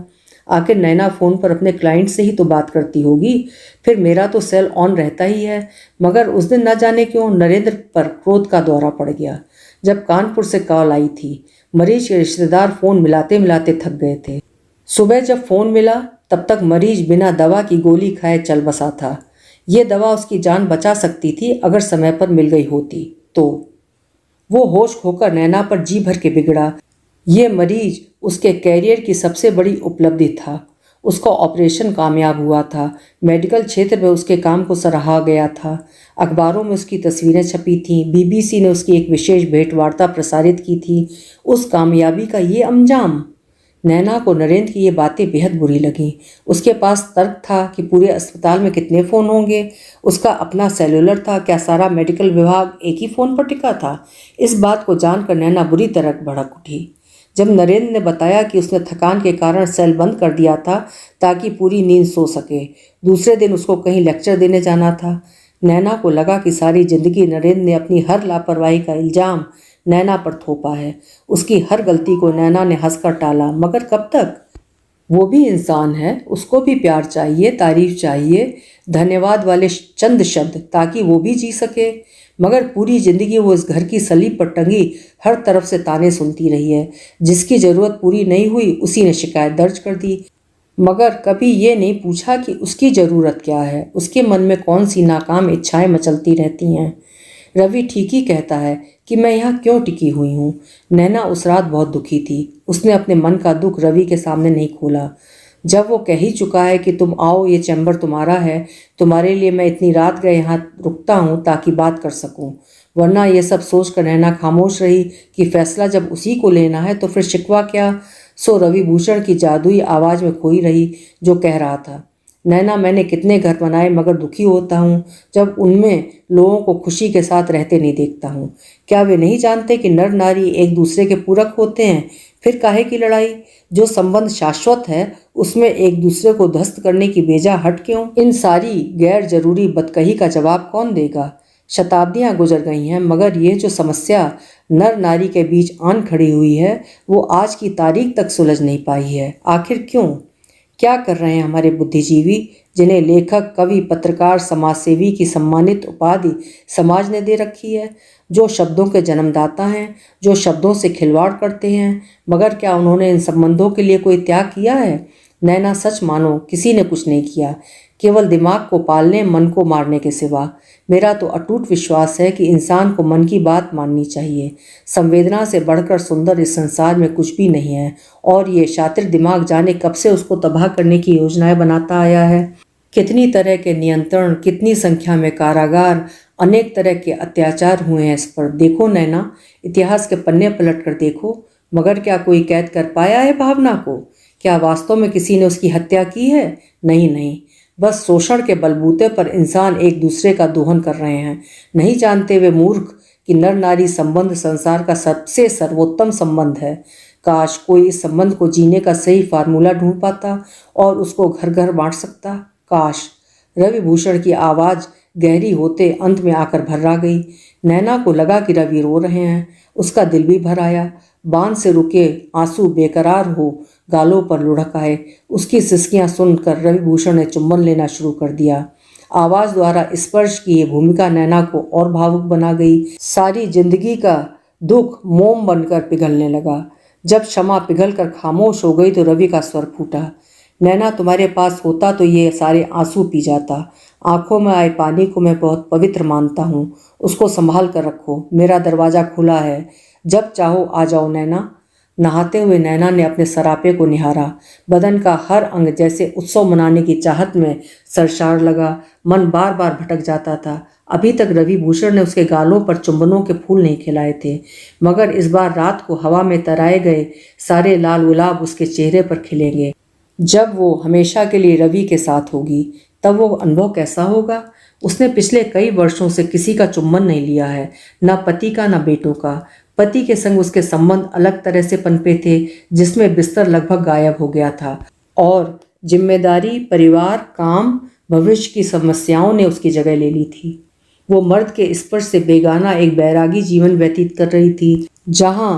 आखिर नैना फ़ोन पर अपने क्लाइंट से ही तो बात करती होगी फिर मेरा तो सेल ऑन रहता ही है मगर उस दिन न जाने क्यों नरेंद्र पर क्रोध का दौरा पड़ गया जब कानपुर से कॉल आई थी मरीज के रिश्तेदार फ़ोन मिलाते मिलाते थक गए थे सुबह जब फ़ोन मिला तब तक मरीज बिना दवा की गोली खाए चल बसा था ये दवा उसकी जान बचा सकती थी अगर समय पर मिल गई होती तो वो होश खोकर नैना पर जी भर के बिगड़ा ये मरीज उसके कैरियर की सबसे बड़ी उपलब्धि था उसका ऑपरेशन कामयाब हुआ था मेडिकल क्षेत्र में उसके काम को सराहा गया था अखबारों में उसकी तस्वीरें छपी थीं बीबीसी ने उसकी एक विशेष भेंटवार्ता प्रसारित की थी उस कामयाबी का ये अंजाम नैना को नरेंद्र की ये बातें बेहद बुरी लगीं उसके पास तर्क था कि पूरे अस्पताल में कितने फ़ोन होंगे उसका अपना सेलुलर था क्या सारा मेडिकल विभाग एक ही फ़ोन पर टिका था इस बात को जानकर नैना बुरी तरह भड़क उठी जब नरेंद्र ने बताया कि उसने थकान के कारण सेल बंद कर दिया था ताकि पूरी नींद सो सके दूसरे दिन उसको कहीं लेक्चर देने जाना था नैना को लगा कि सारी ज़िंदगी नरेंद्र ने अपनी हर लापरवाही का इल्ज़ाम नैना पर थोपा है उसकी हर गलती को नैना ने हंसकर टाला मगर कब तक वो भी इंसान है उसको भी प्यार चाहिए तारीफ चाहिए धन्यवाद वाले चंद शब्द ताकि वो भी जी सके मगर पूरी ज़िंदगी वो इस घर की सलीब पर टंगी हर तरफ से ताने सुनती रही है जिसकी ज़रूरत पूरी नहीं हुई उसी ने शिकायत दर्ज कर दी मगर कभी ये नहीं पूछा कि उसकी ज़रूरत क्या है उसके मन में कौन सी नाकाम इच्छाएं मचलती रहती हैं रवि ठीक ही कहता है कि मैं यहाँ क्यों टिकी हुई हूँ नैना उस रात बहुत दुखी थी उसने अपने मन का दुख रवि के सामने नहीं खोला जब वो कह ही चुका है कि तुम आओ ये चैम्बर तुम्हारा है तुम्हारे लिए मैं इतनी रात गए यहाँ रुकता हूँ ताकि बात कर सकूँ वरना ये सब सोच कर रहना खामोश रही कि फैसला जब उसी को लेना है तो फिर शिकवा क्या सो रविभूषण की जादुई आवाज़ में खोई रही जो कह रहा था नैना मैंने कितने घर बनाए मगर दुखी होता हूँ जब उनमें लोगों को खुशी के साथ रहते नहीं देखता हूँ क्या वे नहीं जानते कि नर नारी एक दूसरे के पूरक होते हैं फिर काहे की लड़ाई जो संबंध शाश्वत है उसमें एक दूसरे को ध्वस्त करने की बेजा हट क्यों इन सारी गैर जरूरी बदकही का जवाब कौन देगा शताब्दियां गुजर गई हैं मगर यह जो समस्या नर नारी के बीच आन खड़ी हुई है वो आज की तारीख तक सुलझ नहीं पाई है आखिर क्यों क्या कर रहे हैं हमारे बुद्धिजीवी जिन्हें लेखक कवि पत्रकार समाज सेवी की सम्मानित उपाधि समाज ने दे रखी है जो शब्दों के जन्मदाता हैं जो शब्दों से खिलवाड़ करते हैं मगर क्या उन्होंने इन संबंधों के लिए कोई त्याग किया है नैना सच मानो किसी ने कुछ नहीं किया केवल दिमाग को पालने मन को मारने के सिवा मेरा तो अटूट विश्वास है कि इंसान को मन की बात माननी चाहिए संवेदना से बढ़कर सुंदर इस संसार में कुछ भी नहीं है और ये शातिर दिमाग जाने कब से उसको तबाह करने की योजनाएं बनाता आया है कितनी तरह के नियंत्रण कितनी संख्या में कारागार अनेक तरह के अत्याचार हुए हैं इस पर देखो नैना इतिहास के पन्ने पलट कर देखो मगर क्या कोई कैद कर पाया है भावना को क्या वास्तव में किसी ने उसकी हत्या की है नहीं नहीं बस शोषण के बलबूते पर इंसान एक दूसरे का दोहन कर रहे हैं नहीं जानते वे मूर्ख कि नर नारी संबंध संसार का सबसे सर्वोत्तम संबंध है काश कोई इस संबंध को जीने का सही फार्मूला ढूंढ पाता और उसको घर घर बांट सकता काश रविभूषण की आवाज़ गहरी होते अंत में आकर भर्रा गई नैना को लगा कि रवि रो रहे हैं उसका दिल भी भर आया बांध से रुके आंसू बेकरार हो गालों पर लुढ़क आए उसकी सिसकियां सुनकर रविभूषण ने चुम्बन लेना शुरू कर दिया आवाज द्वारा स्पर्श की ये भूमिका नैना को और भावुक बना गई सारी जिंदगी का दुख मोम बनकर पिघलने लगा जब क्षमा पिघल कर खामोश हो गई तो रवि का स्वर फूटा नैना तुम्हारे पास होता तो ये सारे आंसू पी जाता आंखों में आए पानी को मैं बहुत पवित्र मानता हूँ उसको संभाल कर रखो मेरा दरवाज़ा खुला है जब चाहो आ जाओ नैना नहाते हुए नैना ने अपने सरापे को निहारा बदन का हर अंग जैसे उत्सव मनाने की चाहत में सरसार लगा मन बार बार भटक जाता था अभी तक रवि भूषण ने उसके गालों पर चुंबनों के फूल नहीं खिलाए थे मगर इस बार रात को हवा में तराए गए सारे लाल गुलाब उसके चेहरे पर खिलेंगे जब वो हमेशा के लिए रवि के साथ होगी तब वो अनुभव कैसा होगा उसने पिछले कई वर्षों से किसी का चुम्बन नहीं लिया है ना पति का ना बेटों का पति के संग उसके संबंध अलग तरह से पनपे थे जिसमें बिस्तर लगभग गायब हो गया था और जिम्मेदारी परिवार काम भविष्य की समस्याओं ने उसकी जगह ले ली थी वो मर्द के स्पर्श से बेगाना एक बैरागी जीवन व्यतीत कर रही थी जहाँ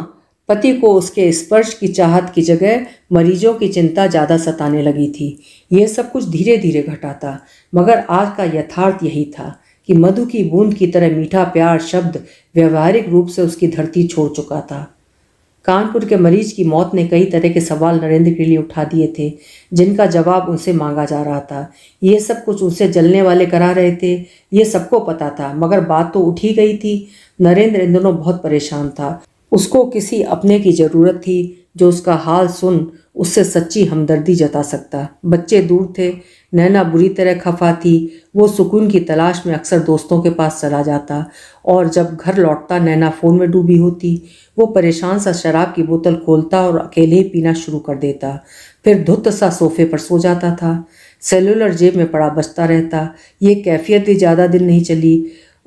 पति को उसके स्पर्श की चाहत की जगह मरीजों की चिंता ज़्यादा सताने लगी थी यह सब कुछ धीरे धीरे घटा था मगर आज का यथार्थ यही था कि मधु की बूंद की तरह मीठा प्यार शब्द व्यवहारिक रूप से उसकी धरती छोड़ चुका था कानपुर के मरीज की मौत ने कई तरह के सवाल नरेंद्र के लिए उठा दिए थे जिनका जवाब उनसे मांगा जा रहा था ये सब कुछ उनसे जलने वाले करा रहे थे ये सबको पता था मगर बात तो उठी गई थी नरेंद्र इन दोनों बहुत परेशान था उसको किसी अपने की ज़रूरत थी जो उसका हाल सुन उससे सच्ची हमदर्दी जता सकता बच्चे दूर थे नैना बुरी तरह खफा थी वो सुकून की तलाश में अक्सर दोस्तों के पास चला जाता और जब घर लौटता नैना फ़ोन में डूबी होती वो परेशान सा शराब की बोतल खोलता और अकेले ही पीना शुरू कर देता फिर धुत सा सोफे पर सो जाता था सेलुलर जेब में पड़ा बचता रहता ये कैफियत भी ज़्यादा दिन नहीं चली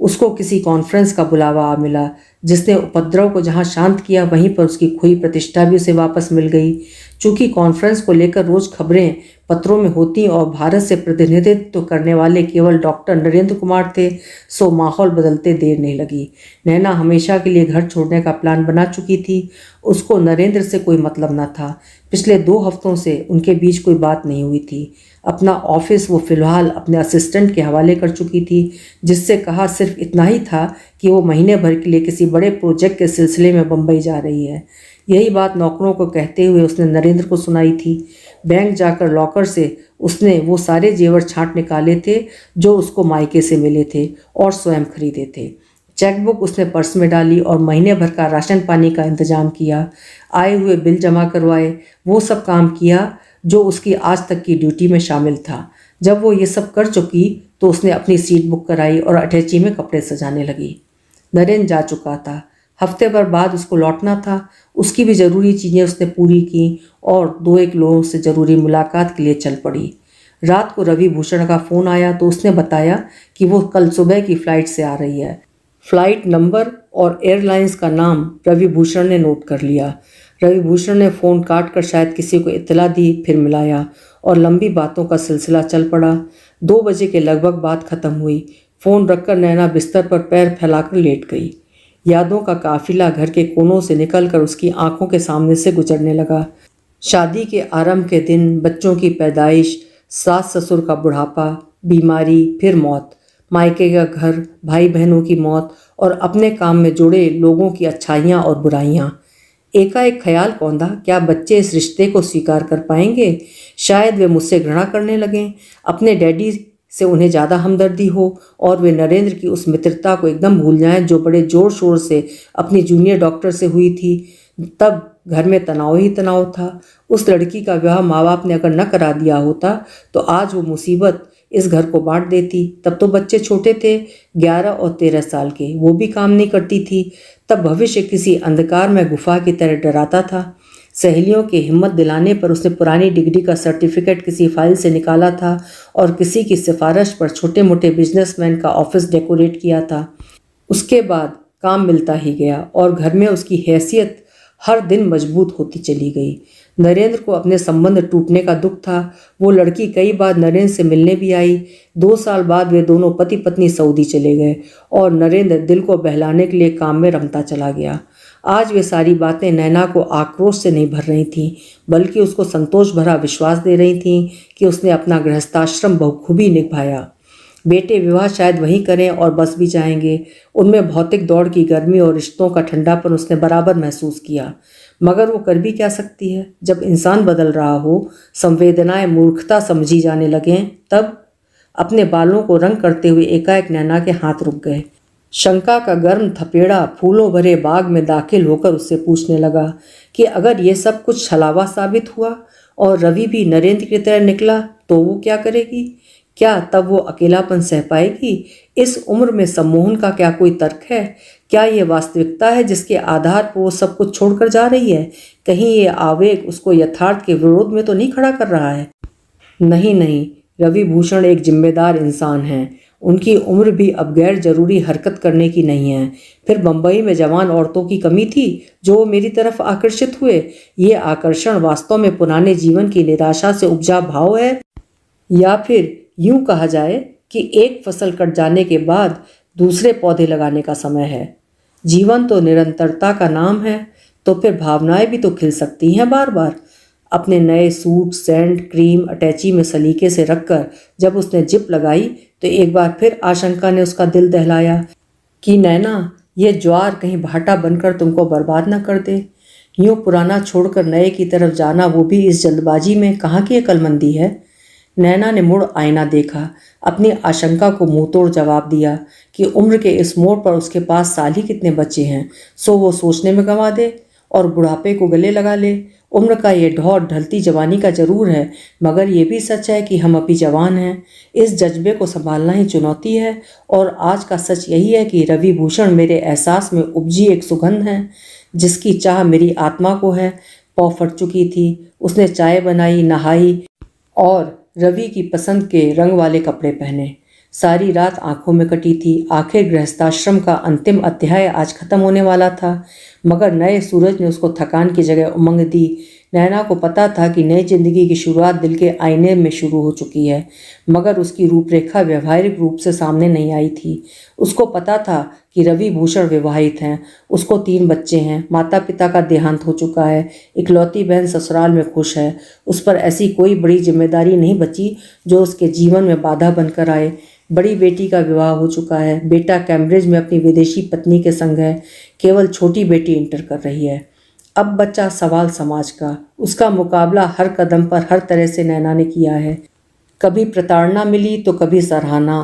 उसको किसी कॉन्फ्रेंस का बुलावा आ मिला जिसने उपद्रव को जहाँ शांत किया वहीं पर उसकी खोई प्रतिष्ठा भी उसे वापस मिल गई चूंकि कॉन्फ्रेंस को लेकर रोज खबरें पत्रों में होती और भारत से प्रतिनिधित्व करने वाले केवल डॉक्टर नरेंद्र कुमार थे सो माहौल बदलते देर नहीं लगी नैना हमेशा के लिए घर छोड़ने का प्लान बना चुकी थी उसको नरेंद्र से कोई मतलब न था पिछले दो हफ्तों से उनके बीच कोई बात नहीं हुई थी अपना ऑफिस वो फिलहाल अपने असिस्टेंट के हवाले कर चुकी थी जिससे कहा सिर्फ इतना ही था कि वो महीने भर के लिए किसी बड़े प्रोजेक्ट के सिलसिले में बम्बई जा रही है यही बात नौकरों को कहते हुए उसने नरेंद्र को सुनाई थी बैंक जाकर लॉकर से उसने वो सारे जेवर छांट निकाले थे जो उसको मायके से मिले थे और स्वयं खरीदे थे चेकबुक उसने पर्स में डाली और महीने भर का राशन पानी का इंतजाम किया आए हुए बिल जमा करवाए वो सब काम किया जो उसकी आज तक की ड्यूटी में शामिल था जब वो ये सब कर चुकी तो उसने अपनी सीट बुक कराई और अटैची में कपड़े सजाने लगी नरेंद्र जा चुका था हफ्ते भर बाद उसको लौटना था उसकी भी ज़रूरी चीज़ें उसने पूरी की और दो एक लोगों से ज़रूरी मुलाकात के लिए चल पड़ी रात को रवि भूषण का फ़ोन आया तो उसने बताया कि वो कल सुबह की फ़्लाइट से आ रही है फ़्लाइट नंबर और एयरलाइंस का नाम रवि भूषण ने नोट कर लिया रवि भूषण ने फ़ोन काट कर शायद किसी को इतला दी फिर मिलाया और लंबी बातों का सिलसिला चल पड़ा दो बजे के लगभग बात ख़त्म हुई फ़ोन रखकर नैना बिस्तर पर पैर फैलाकर लेट गई यादों का काफिला घर के कोनों से निकलकर उसकी आंखों के सामने से गुजरने लगा शादी के आरंभ के दिन बच्चों की पैदाइश सास ससुर का बुढ़ापा बीमारी फिर मौत मायके का घर भाई बहनों की मौत और अपने काम में जुड़े लोगों की अच्छाइयाँ और बुराइयाँ एकाएक ख्याल कौंधा क्या बच्चे इस रिश्ते को स्वीकार कर पाएंगे शायद वे मुझसे घृणा करने लगें अपने डैडी से उन्हें ज़्यादा हमदर्दी हो और वे नरेंद्र की उस मित्रता को एकदम भूल जाएं जो बड़े ज़ोर शोर से अपनी जूनियर डॉक्टर से हुई थी तब घर में तनाव ही तनाव था उस लड़की का विवाह माँ बाप ने अगर न करा दिया होता तो आज वो मुसीबत इस घर को बांट देती तब तो बच्चे छोटे थे ग्यारह और तेरह साल के वो भी काम नहीं करती थी तब भविष्य किसी अंधकार में गुफा की तरह डराता था सहेलियों की हिम्मत दिलाने पर उसने पुरानी डिग्री का सर्टिफिकेट किसी फाइल से निकाला था और किसी की सिफारिश पर छोटे मोटे बिजनेसमैन का ऑफिस डेकोरेट किया था उसके बाद काम मिलता ही गया और घर में उसकी हैसियत हर दिन मजबूत होती चली गई नरेंद्र को अपने संबंध टूटने का दुख था वो लड़की कई बार नरेंद्र से मिलने भी आई दो साल बाद वे दोनों पति पत्नी सऊदी चले गए और नरेंद्र दिल को बहलाने के लिए काम में रमता चला गया आज वे सारी बातें नैना को आक्रोश से नहीं भर रही थीं बल्कि उसको संतोष भरा विश्वास दे रही थीं कि उसने अपना गृहस्थाश्रम बखूबी निभाया बेटे विवाह शायद वहीं करें और बस भी जाएंगे उनमें भौतिक दौड़ की गर्मी और रिश्तों का ठंडापन उसने बराबर महसूस किया मगर वो कर भी क्या सकती है जब इंसान बदल रहा हो संवेदनाएं मूर्खता समझी जाने लगें तब अपने बालों को रंग करते हुए एकाएक नैना के हाथ रुक गए शंका का गर्म थपेड़ा फूलों भरे बाग में दाखिल होकर उससे पूछने लगा कि अगर ये सब कुछ छलावा साबित हुआ और रवि भी नरेंद्र की तरह निकला तो वो क्या करेगी क्या तब वो अकेलापन सह पाएगी इस उम्र में सम्मोहन का क्या कोई तर्क है क्या ये वास्तविकता है जिसके आधार पर वो सब कुछ छोड़कर जा रही है कहीं ये आवेग उसको यथार्थ के विरोध में तो नहीं खड़ा कर रहा है नहीं नहीं रवि भूषण एक जिम्मेदार इंसान है उनकी उम्र भी अब गैर ज़रूरी हरकत करने की नहीं है फिर बम्बई में जवान औरतों की कमी थी जो मेरी तरफ आकर्षित हुए ये आकर्षण वास्तव में पुराने जीवन की निराशा से उपजा भाव है या फिर यूं कहा जाए कि एक फसल कट जाने के बाद दूसरे पौधे लगाने का समय है जीवन तो निरंतरता का नाम है तो फिर भावनाएं भी तो खिल सकती हैं बार बार अपने नए सूट सेंट क्रीम अटैची में सलीके से रखकर जब उसने जिप लगाई तो एक बार फिर आशंका ने उसका दिल दहलाया कि नैना ये ज्वार कहीं भाटा बनकर तुमको बर्बाद ना कर दे यूँ पुराना छोड़कर नए की तरफ जाना वो भी इस जल्दबाजी में कहाँ की अकलमंदी है नैना ने मुड़ आईना देखा अपनी आशंका को मुँह तोड़ जवाब दिया कि उम्र के इस मोड़ पर उसके पास साल ही कितने बच्चे हैं सो वो सोचने में गंवा दे और बुढ़ापे को गले लगा ले उम्र का ये ढौर ढलती जवानी का जरूर है मगर ये भी सच है कि हम अभी जवान हैं इस जज्बे को संभालना ही चुनौती है और आज का सच यही है कि रवि भूषण मेरे एहसास में उपजी एक सुगंध है जिसकी चाह मेरी आत्मा को है पौ फट चुकी थी उसने चाय बनाई नहाई और रवि की पसंद के रंग वाले कपड़े पहने सारी रात आंखों में कटी थी आखिर गृहस्थाश्रम का अंतिम अध्याय आज खत्म होने वाला था मगर नए सूरज ने उसको थकान की जगह उमंग दी नैना को पता था कि नई जिंदगी की शुरुआत दिल के आईने में शुरू हो चुकी है मगर उसकी रूपरेखा व्यवहारिक रूप से सामने नहीं आई थी उसको पता था कि रवि भूषण विवाहित हैं उसको तीन बच्चे हैं माता पिता का देहांत हो चुका है इकलौती बहन ससुराल में खुश है उस पर ऐसी कोई बड़ी जिम्मेदारी नहीं बची जो उसके जीवन में बाधा बनकर आए बड़ी बेटी का विवाह हो चुका है बेटा कैम्ब्रिज में अपनी विदेशी पत्नी के संग है केवल छोटी बेटी इंटर कर रही है अब बच्चा सवाल समाज का उसका मुकाबला हर कदम पर हर तरह से नैना ने किया है कभी प्रताड़ना मिली तो कभी सराहना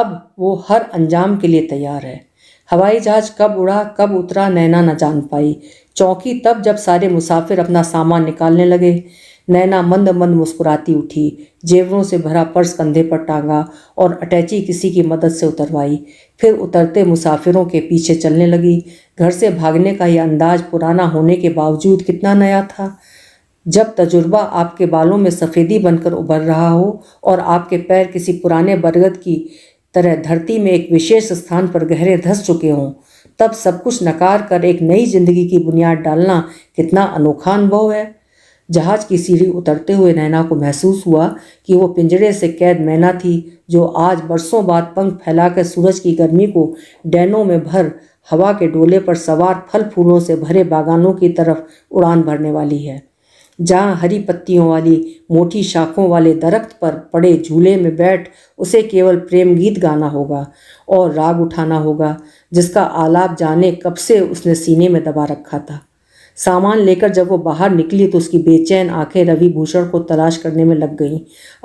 अब वो हर अंजाम के लिए तैयार है हवाई जहाज कब उड़ा कब उतरा नैना न जान पाई चौकी तब जब सारे मुसाफिर अपना सामान निकालने लगे नैना मंद मंद मुस्कुराती उठी जेवरों से भरा पर्स कंधे पर टांगा और अटैची किसी की मदद से उतरवाई फिर उतरते मुसाफिरों के पीछे चलने लगी घर से भागने का यह अंदाज पुराना होने के बावजूद कितना नया था जब तजुर्बा आपके बालों में सफ़ेदी बनकर उभर रहा हो और आपके पैर किसी पुराने बरगद की तरह धरती में एक विशेष स्थान पर गहरे धस चुके हों तब सब कुछ नकार कर एक नई जिंदगी की बुनियाद डालना कितना अनोखा अनुभव है जहाज की सीढ़ी उतरते हुए नैना को महसूस हुआ कि वो पिंजरे से कैद मैना थी जो आज बरसों बाद पंख फैलाकर सूरज की गर्मी को डैनों में भर हवा के डोले पर सवार फल फूलों से भरे बागानों की तरफ उड़ान भरने वाली है जहाँ हरी पत्तियों वाली मोटी शाखों वाले दरख्त पर पड़े झूले में बैठ उसे केवल प्रेम गीत गाना होगा और राग उठाना होगा जिसका आलाप जाने कब से उसने सीने में दबा रखा था सामान लेकर जब वो बाहर निकली तो उसकी बेचैन आंखें रवि भूषण को तलाश करने में लग गईं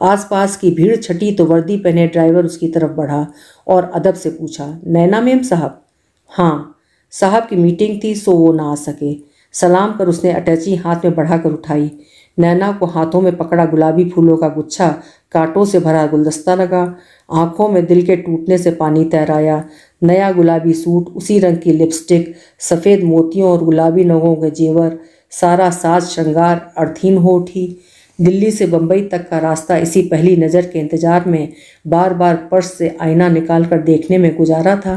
आसपास की भीड़ छटी तो वर्दी पहने ड्राइवर उसकी तरफ बढ़ा और अदब से पूछा नैना मेम साहब हाँ साहब की मीटिंग थी सो वो ना आ सके सलाम कर उसने अटैची हाथ में बढ़ाकर उठाई नैना को हाथों में पकड़ा गुलाबी फूलों का गुच्छा कांटों से भरा गुलदस्ता लगा आंखों में दिल के टूटने से पानी तैराया नया गुलाबी सूट उसी रंग की लिपस्टिक सफ़ेद मोतियों और गुलाबी नगों के जेवर सारा साज श्रृंगार अर्थीन हो उठी दिल्ली से बम्बई तक का रास्ता इसी पहली नज़र के इंतज़ार में बार बार पर्स से आईना निकाल कर देखने में गुजारा था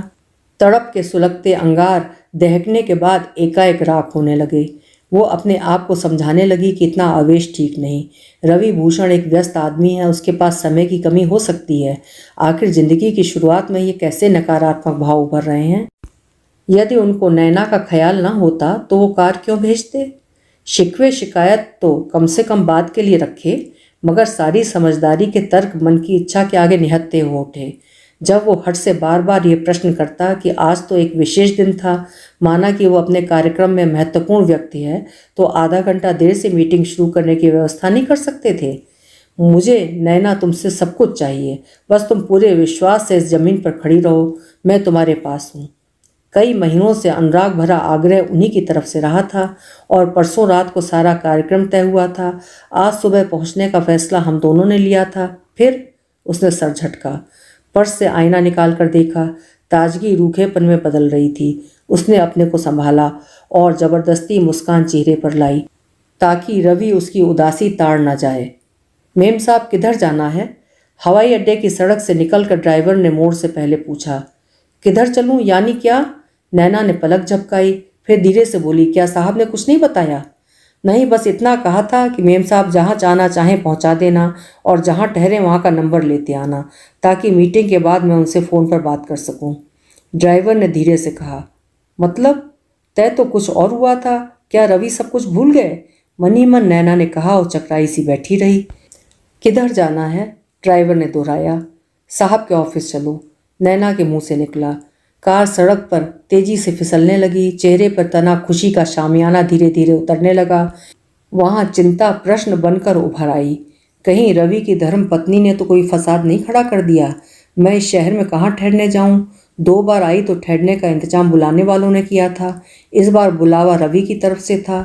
तड़प के सुलगते अंगार दहकने के बाद एकाएक राख होने लगे वो अपने आप को समझाने लगी कि इतना आवेश ठीक नहीं रवि भूषण एक व्यस्त आदमी है उसके पास समय की कमी हो सकती है आखिर ज़िंदगी की शुरुआत में ये कैसे नकारात्मक भाव उभर रहे हैं यदि उनको नैना का ख्याल ना होता तो वो कार क्यों भेजते शिकवे शिकायत तो कम से कम बात के लिए रखे मगर सारी समझदारी के तर्क मन की इच्छा के आगे निहत्ते हो उठे जब वो हट से बार बार ये प्रश्न करता कि आज तो एक विशेष दिन था माना कि वो अपने कार्यक्रम में महत्वपूर्ण व्यक्ति है तो आधा घंटा देर से मीटिंग शुरू करने की व्यवस्था नहीं कर सकते थे मुझे नैना तुमसे सब कुछ चाहिए बस तुम पूरे विश्वास से इस ज़मीन पर खड़ी रहो मैं तुम्हारे पास हूँ कई महीनों से अनुराग भरा आग्रह उन्हीं की तरफ से रहा था और परसों रात को सारा कार्यक्रम तय हुआ था आज सुबह पहुँचने का फैसला हम दोनों ने लिया था फिर उसने सर झटका पर्स से आईना निकाल कर देखा ताजगी रूखेपन में बदल रही थी उसने अपने को संभाला और ज़बरदस्ती मुस्कान चेहरे पर लाई ताकि रवि उसकी उदासी ताड़ ना जाए मेम साहब किधर जाना है हवाई अड्डे की सड़क से निकलकर ड्राइवर ने मोड़ से पहले पूछा किधर चलूँ यानी क्या नैना ने पलक झपकाई फिर धीरे से बोली क्या साहब ने कुछ नहीं बताया नहीं बस इतना कहा था कि मेम साहब जहाँ जाना चाहें पहुँचा देना और जहाँ ठहरे वहाँ का नंबर लेते आना ताकि मीटिंग के बाद मैं उनसे फ़ोन पर बात कर सकूँ ड्राइवर ने धीरे से कहा मतलब तय तो कुछ और हुआ था क्या रवि सब कुछ भूल गए मनी मन नैना ने कहा और चकराई सी बैठी रही किधर जाना है ड्राइवर ने दोहराया साहब के ऑफिस चलो नैना के मुंह से निकला कार सड़क पर तेजी से फिसलने लगी चेहरे पर तना खुशी का शामियाना धीरे धीरे उतरने लगा वहाँ चिंता प्रश्न बनकर उभर आई कहीं रवि की धर्म पत्नी ने तो कोई फसाद नहीं खड़ा कर दिया मैं इस शहर में कहाँ ठहरने जाऊँ दो बार आई तो ठहरने का इंतजाम बुलाने वालों ने किया था इस बार बुलावा रवि की तरफ से था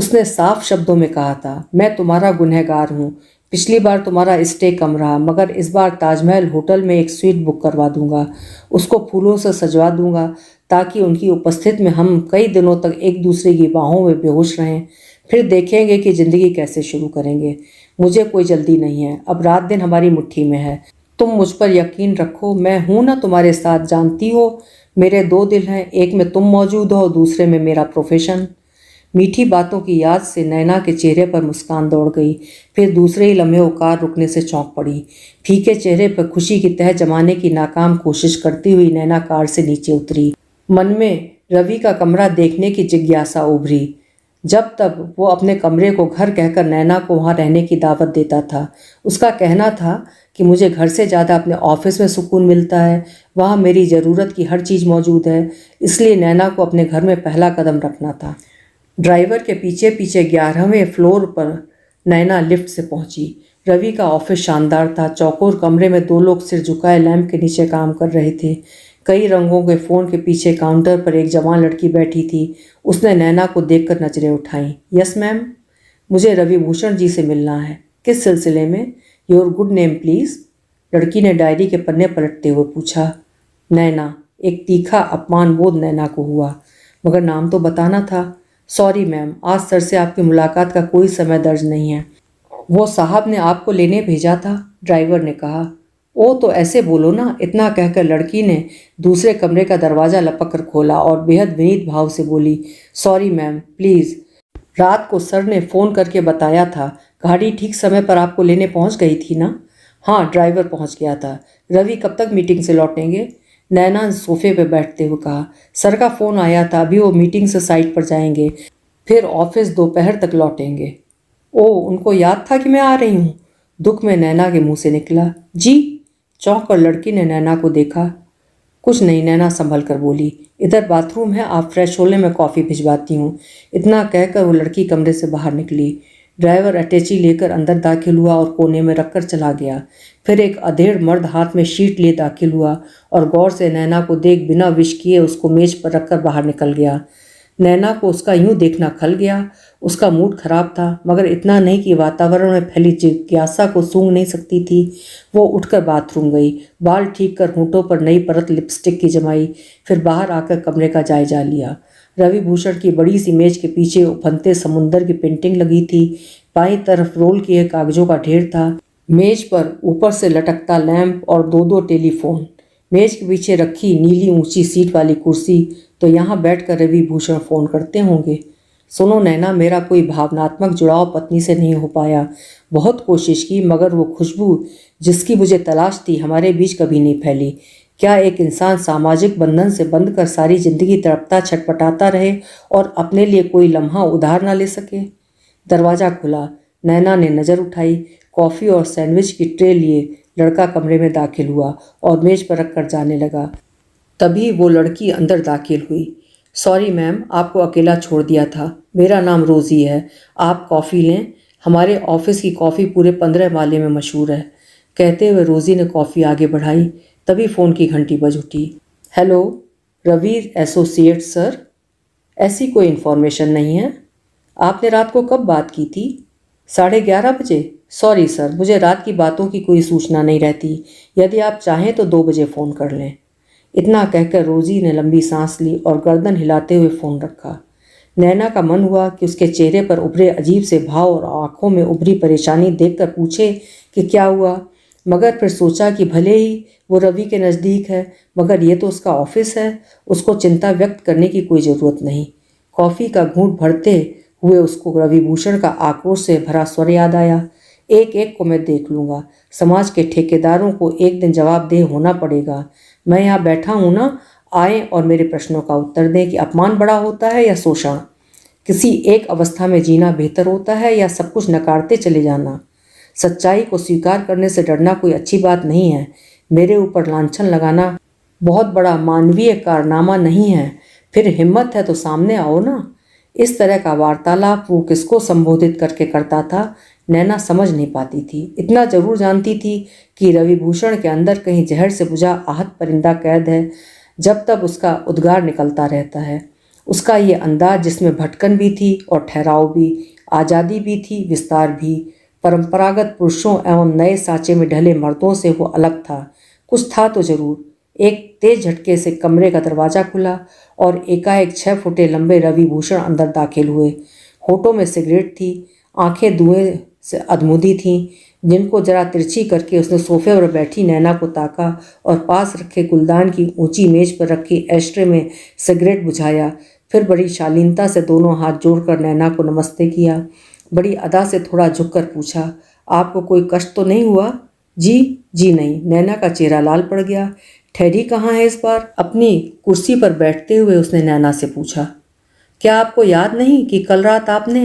उसने साफ शब्दों में कहा था मैं तुम्हारा गुनहगार हूँ पिछली बार तुम्हारा स्टे कम रहा मगर इस बार ताजमहल होटल में एक स्वीट बुक करवा दूंगा उसको फूलों से सजवा दूंगा ताकि उनकी उपस्थिति में हम कई दिनों तक एक दूसरे की बाहों में बेहोश रहें फिर देखेंगे कि ज़िंदगी कैसे शुरू करेंगे मुझे कोई जल्दी नहीं है अब रात दिन हमारी मुट्ठी में है तुम मुझ पर यकीन रखो मैं हूँ ना तुम्हारे साथ जानती हो मेरे दो दिल हैं एक में तुम मौजूद हो दूसरे में मेरा प्रोफेशन मीठी बातों की याद से नैना के चेहरे पर मुस्कान दौड़ गई फिर दूसरे ही लम्हे उकार रुकने से चौंक पड़ी फीके चेहरे पर खुशी की तह जमाने की नाकाम कोशिश करती हुई नैना कार से नीचे उतरी मन में रवि का कमरा देखने की जिज्ञासा उभरी जब तब वो अपने कमरे को घर कहकर नैना को वहाँ रहने की दावत देता था उसका कहना था कि मुझे घर से ज़्यादा अपने ऑफिस में सुकून मिलता है वहाँ मेरी ज़रूरत की हर चीज़ मौजूद है इसलिए नैना को अपने घर में पहला कदम रखना था ड्राइवर के पीछे पीछे ग्यारहवें फ्लोर पर नैना लिफ्ट से पहुंची रवि का ऑफिस शानदार था चौकोर कमरे में दो लोग सिर झुकाए लैम्प के नीचे काम कर रहे थे कई रंगों के फ़ोन के पीछे काउंटर पर एक जवान लड़की बैठी थी उसने नैना को देखकर नजरें उठाई यस मैम मुझे रवि भूषण जी से मिलना है किस सिलसिले में योर गुड नेम प्लीज़ लड़की ने डायरी के पन्ने पलटते हुए पूछा नैना एक तीखा अपमान बोध नैना को हुआ मगर नाम तो बताना था सॉरी मैम आज सर से आपकी मुलाकात का कोई समय दर्ज नहीं है वो साहब ने आपको लेने भेजा था ड्राइवर ने कहा ओ तो ऐसे बोलो ना इतना कहकर लड़की ने दूसरे कमरे का दरवाज़ा लपक कर खोला और बेहद विनीत भाव से बोली सॉरी मैम प्लीज़ रात को सर ने फ़ोन करके बताया था गाड़ी ठीक समय पर आपको लेने पहुंच गई थी ना हाँ ड्राइवर पहुंच गया था रवि कब तक मीटिंग से लौटेंगे नैना सोफे पर बैठते हुए कहा सर का फ़ोन आया था अभी वो मीटिंग से साइट पर जाएंगे फिर ऑफिस दोपहर तक लौटेंगे ओ उनको याद था कि मैं आ रही हूँ दुख में नैना के मुंह से निकला जी चौंक कर लड़की ने नैना को देखा कुछ नहीं नैना संभल कर बोली इधर बाथरूम है आप फ्रेश होने में कॉफ़ी भिजवाती हूँ इतना कहकर वो लड़की कमरे से बाहर निकली ड्राइवर अटैची लेकर अंदर दाखिल हुआ और कोने में रखकर चला गया फिर एक अधेड़ मर्द हाथ में शीट ले दाखिल हुआ और गौर से नैना को देख बिना विश किए उसको मेज पर रखकर बाहर निकल गया नैना को उसका यूं देखना खल गया उसका मूड खराब था मगर इतना नहीं कि वातावरण में फैली जिज्ञासा को सूंघ नहीं सकती थी वो उठकर बाथरूम गई बाल ठीक कर होंठों पर नई परत लिपस्टिक की जमाई फिर बाहर आकर कमरे का जायजा लिया रवि भूषण की बड़ी सी मेज के पीछे उफनते समुंदर की पेंटिंग लगी थी पाई तरफ रोल किए कागजों का ढेर था मेज पर ऊपर से लटकता लैंप और दो दो टेलीफोन मेज के पीछे रखी नीली ऊंची सीट वाली कुर्सी तो यहाँ बैठकर रवि भूषण फ़ोन करते होंगे सुनो नैना मेरा कोई भावनात्मक जुड़ाव पत्नी से नहीं हो पाया बहुत कोशिश की मगर वो खुशबू जिसकी मुझे तलाश थी हमारे बीच कभी नहीं फैली क्या एक इंसान सामाजिक बंधन से बंद कर सारी जिंदगी तड़पता छटपटाता रहे और अपने लिए कोई लम्हा उधार ना ले सके दरवाज़ा खुला नैना ने नज़र उठाई कॉफ़ी और सैंडविच की ट्रे लिए लड़का कमरे में दाखिल हुआ और मेज़ पर रख कर जाने लगा तभी वो लड़की अंदर दाखिल हुई सॉरी मैम आपको अकेला छोड़ दिया था मेरा नाम रोज़ी है आप कॉफ़ी लें हमारे ऑफिस की कॉफ़ी पूरे पंद्रह माले में मशहूर है कहते हुए रोज़ी ने कॉफ़ी आगे बढ़ाई तभी फ़ोन की घंटी बज उठी हेलो रवीर एसोसिएट सर ऐसी कोई इन्फॉर्मेशन नहीं है आपने रात को कब बात की थी साढ़े ग्यारह बजे सॉरी सर मुझे रात की बातों की कोई सूचना नहीं रहती यदि आप चाहें तो दो बजे फ़ोन कर लें इतना कहकर रोज़ी ने लंबी सांस ली और गर्दन हिलाते हुए फ़ोन रखा नैना का मन हुआ कि उसके चेहरे पर उभरे अजीब से भाव और आँखों में उभरी परेशानी देखकर पूछे कि क्या हुआ मगर फिर सोचा कि भले ही वो रवि के नज़दीक है मगर ये तो उसका ऑफिस है उसको चिंता व्यक्त करने की कोई ज़रूरत नहीं कॉफ़ी का घूंट भरते हुए उसको रविभूषण का आक्रोश से भरा स्वर याद आया एक एक को मैं देख लूँगा समाज के ठेकेदारों को एक दिन जवाबदेह होना पड़ेगा मैं यहाँ बैठा हूँ ना आए और मेरे प्रश्नों का उत्तर दें कि अपमान बड़ा होता है या शोषण किसी एक अवस्था में जीना बेहतर होता है या सब कुछ नकारते चले जाना सच्चाई को स्वीकार करने से डरना कोई अच्छी बात नहीं है मेरे ऊपर लांछन लगाना बहुत बड़ा मानवीय कारनामा नहीं है फिर हिम्मत है तो सामने आओ ना इस तरह का वार्तालाप वो किसको संबोधित करके करता था नैना समझ नहीं पाती थी इतना जरूर जानती थी कि रविभूषण के अंदर कहीं जहर से बुझा आहत परिंदा कैद है जब तब उसका उद्गार निकलता रहता है उसका ये अंदाज जिसमें भटकन भी थी और ठहराव भी आज़ादी भी थी विस्तार भी परंपरागत पुरुषों एवं नए साँचे में ढले मर्दों से वो अलग था कुछ था तो जरूर एक तेज झटके से कमरे का दरवाज़ा खुला और एकाएक छः फुटे लंबे रविभूषण अंदर दाखिल हुए होठों में सिगरेट थी आंखें धुएं से अधमुदी थीं जिनको जरा तिरछी करके उसने सोफे पर बैठी नैना को ताका और पास रखे गुलदान की ऊंची मेज पर रखी एस्ट्रे में सिगरेट बुझाया फिर बड़ी शालीनता से दोनों हाथ जोड़कर नैना को नमस्ते किया बड़ी अदा से थोड़ा झुककर पूछा आपको कोई कष्ट तो नहीं हुआ जी जी नहीं नैना का चेहरा लाल पड़ गया ठहरी कहाँ है इस बार अपनी कुर्सी पर बैठते हुए उसने नैना से पूछा क्या आपको याद नहीं कि कल रात आपने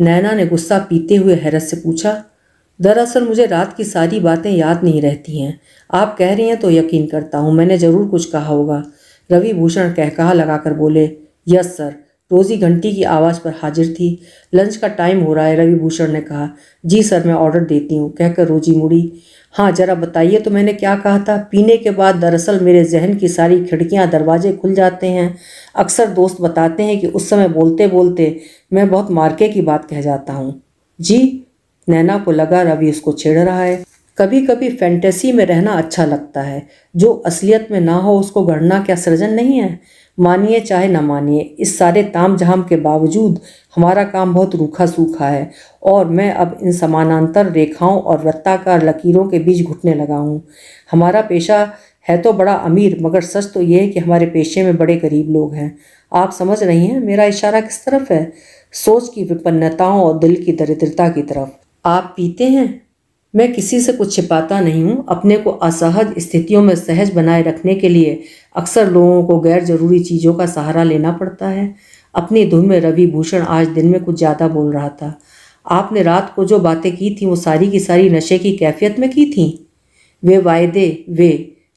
नैना ने गुस्सा पीते हुए हैरत से पूछा दरअसल मुझे रात की सारी बातें याद नहीं रहती हैं आप कह रही हैं तो यकीन करता हूँ मैंने ज़रूर कुछ कहा होगा रवि भूषण कहकहा लगाकर बोले यस सर रोज़ी घंटी की आवाज़ पर हाजिर थी लंच का टाइम हो रहा है रवि भूषण ने कहा जी सर मैं ऑर्डर देती हूँ कहकर रोजी मुड़ी हाँ जरा बताइए तो मैंने क्या कहा था पीने के बाद दरअसल मेरे जहन की सारी खिड़कियाँ दरवाजे खुल जाते हैं अक्सर दोस्त बताते हैं कि उस समय बोलते बोलते मैं बहुत मार्के की बात कह जाता हूँ जी नैना को लगा रवि उसको छेड़ रहा है कभी कभी फैंटेसी में रहना अच्छा लगता है जो असलियत में ना हो उसको गढ़ना क्या सृजन नहीं है मानिए चाहे ना मानिए इस सारे ताम झाम के बावजूद हमारा काम बहुत रूखा सूखा है और मैं अब इन समानांतर रेखाओं और वृत्ताकार लकीरों के बीच घुटने लगा हूँ हमारा पेशा है तो बड़ा अमीर मगर सच तो ये है कि हमारे पेशे में बड़े गरीब लोग हैं आप समझ रही हैं मेरा इशारा किस तरफ है सोच की विपन्नताओं और दिल की दरिद्रता की तरफ आप पीते हैं मैं किसी से कुछ छिपाता नहीं हूँ अपने को असहज स्थितियों में सहज बनाए रखने के लिए अक्सर लोगों को गैर जरूरी चीज़ों का सहारा लेना पड़ता है अपनी धुन में रवि भूषण आज दिन में कुछ ज़्यादा बोल रहा था आपने रात को जो बातें की थी वो सारी की सारी नशे की कैफियत में की थी वे वायदे वे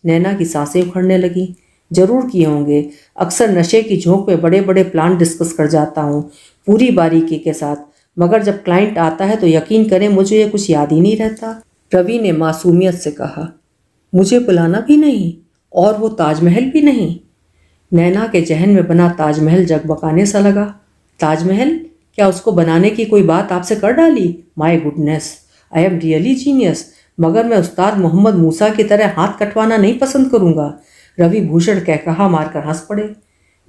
नैना की सांसें उखड़ने लगी जरूर किए होंगे अक्सर नशे की झोंक में बड़े बड़े प्लान डिस्कस कर जाता हूँ पूरी बारीकी के साथ मगर जब क्लाइंट आता है तो यकीन करें मुझे ये कुछ याद ही नहीं रहता रवि ने मासूमियत से कहा मुझे बुलाना भी नहीं और वो ताजमहल भी नहीं नैना के जहन में बना ताजमहल जगबकाने सा लगा ताजमहल क्या उसको बनाने की कोई बात आपसे कर डाली my goodness I am really genius मगर मैं उस्ताद मोहम्मद मूसा की तरह हाथ कटवाना नहीं पसंद करूँगा रवि भूषण कह कहा मारकर हंस पड़े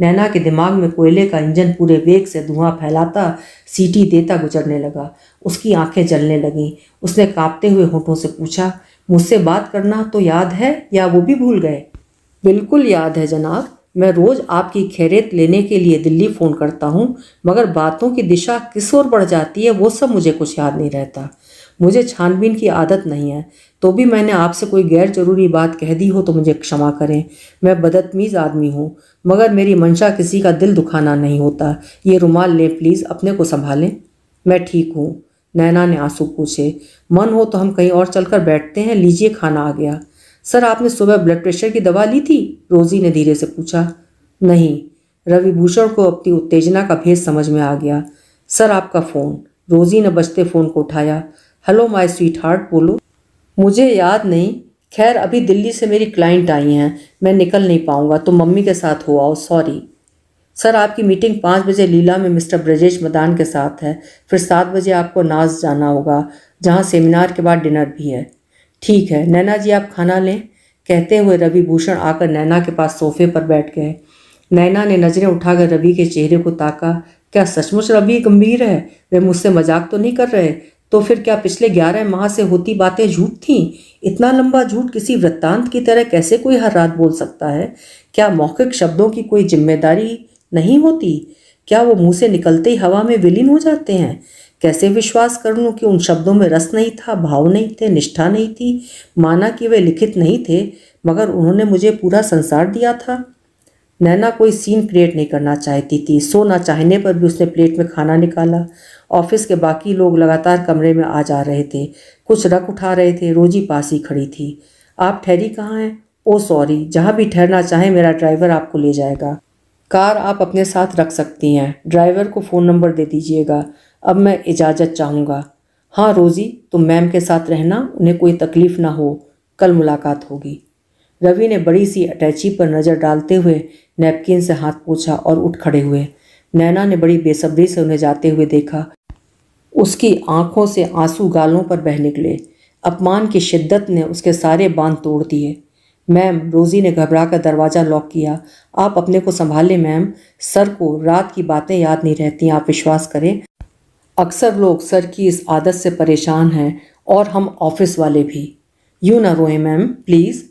नैना के दिमाग में कोयले का इंजन पूरे वेग से धुआं फैलाता सीटी देता गुजरने लगा उसकी आंखें जलने लगीं उसने कांपते हुए होठों से पूछा मुझसे बात करना तो याद है या वो भी भूल गए बिल्कुल याद है जनाब मैं रोज़ आपकी खैरियत लेने के लिए दिल्ली फ़ोन करता हूँ मगर बातों की दिशा किस ओर बढ़ जाती है वो सब मुझे कुछ याद नहीं रहता मुझे छानबीन की आदत नहीं है तो भी मैंने आपसे कोई गैर जरूरी बात कह दी हो तो मुझे क्षमा करें मैं बदतमीज़ आदमी हूँ मगर मेरी मंशा किसी का दिल दुखाना नहीं होता ये रुमाल लें प्लीज़ अपने को संभालें मैं ठीक हूँ नैना ने आंसू पूछे मन हो तो हम कहीं और चलकर बैठते हैं लीजिए खाना आ गया सर आपने सुबह ब्लड प्रेशर की दवा ली थी रोज़ी ने धीरे से पूछा नहीं रविभूषण को अपनी उत्तेजना का भेद समझ में आ गया सर आपका फ़ोन रोज़ी ने बचते फ़ोन को उठाया हेलो माय स्वीट हार्ट बोलो मुझे याद नहीं खैर अभी दिल्ली से मेरी क्लाइंट आई हैं मैं निकल नहीं पाऊँगा तो मम्मी के साथ हो आओ सॉरी सर आपकी मीटिंग पाँच बजे लीला में मिस्टर ब्रजेश मदान के साथ है फिर सात बजे आपको नाज जाना होगा जहाँ सेमिनार के बाद डिनर भी है ठीक है नैना जी आप खाना लें कहते हुए रवि भूषण आकर नैना के पास सोफे पर बैठ गए नैना ने नज़रें उठाकर रवि के चेहरे को ताका क्या सचमुच रवि गंभीर है वे मुझसे मजाक तो नहीं कर रहे तो फिर क्या पिछले ग्यारह माह से होती बातें झूठ थीं इतना लंबा झूठ किसी वृत्तांत की तरह कैसे कोई हर रात बोल सकता है क्या मौखिक शब्दों की कोई जिम्मेदारी नहीं होती क्या वो मुंह से निकलते ही हवा में विलीन हो जाते हैं कैसे विश्वास कर लूँ कि उन शब्दों में रस नहीं था भाव नहीं थे निष्ठा नहीं थी माना कि वे लिखित नहीं थे मगर उन्होंने मुझे पूरा संसार दिया था नैना कोई सीन क्रिएट नहीं करना चाहती थी सोना चाहने पर भी उसने प्लेट में खाना निकाला ऑफिस के बाकी लोग लगातार कमरे में आ जा रहे थे कुछ रख उठा रहे थे रोजी पास ही खड़ी थी आप ठहरी कहाँ हैं ओ सॉरी जहाँ भी ठहरना चाहें मेरा ड्राइवर आपको ले जाएगा कार आप अपने साथ रख सकती हैं ड्राइवर को फ़ोन नंबर दे दीजिएगा अब मैं इजाज़त चाहूँगा हाँ रोज़ी तुम मैम के साथ रहना उन्हें कोई तकलीफ़ ना हो कल मुलाकात होगी रवि ने बड़ी सी अटैची पर नज़र डालते हुए नैपकिन से हाथ पूछा और उठ खड़े हुए नैना ने बड़ी बेसब्री से उन्हें जाते हुए देखा उसकी आंखों से आंसू गालों पर बह निकले अपमान की शिद्दत ने उसके सारे बांध तोड़ दिए मैम रोज़ी ने घबरा कर दरवाज़ा लॉक किया आप अपने को संभालें मैम सर को रात की बातें याद नहीं रहती आप विश्वास करें अक्सर लोग सर की इस आदत से परेशान हैं और हम ऑफिस वाले भी यूँ ना रोएं मैम प्लीज़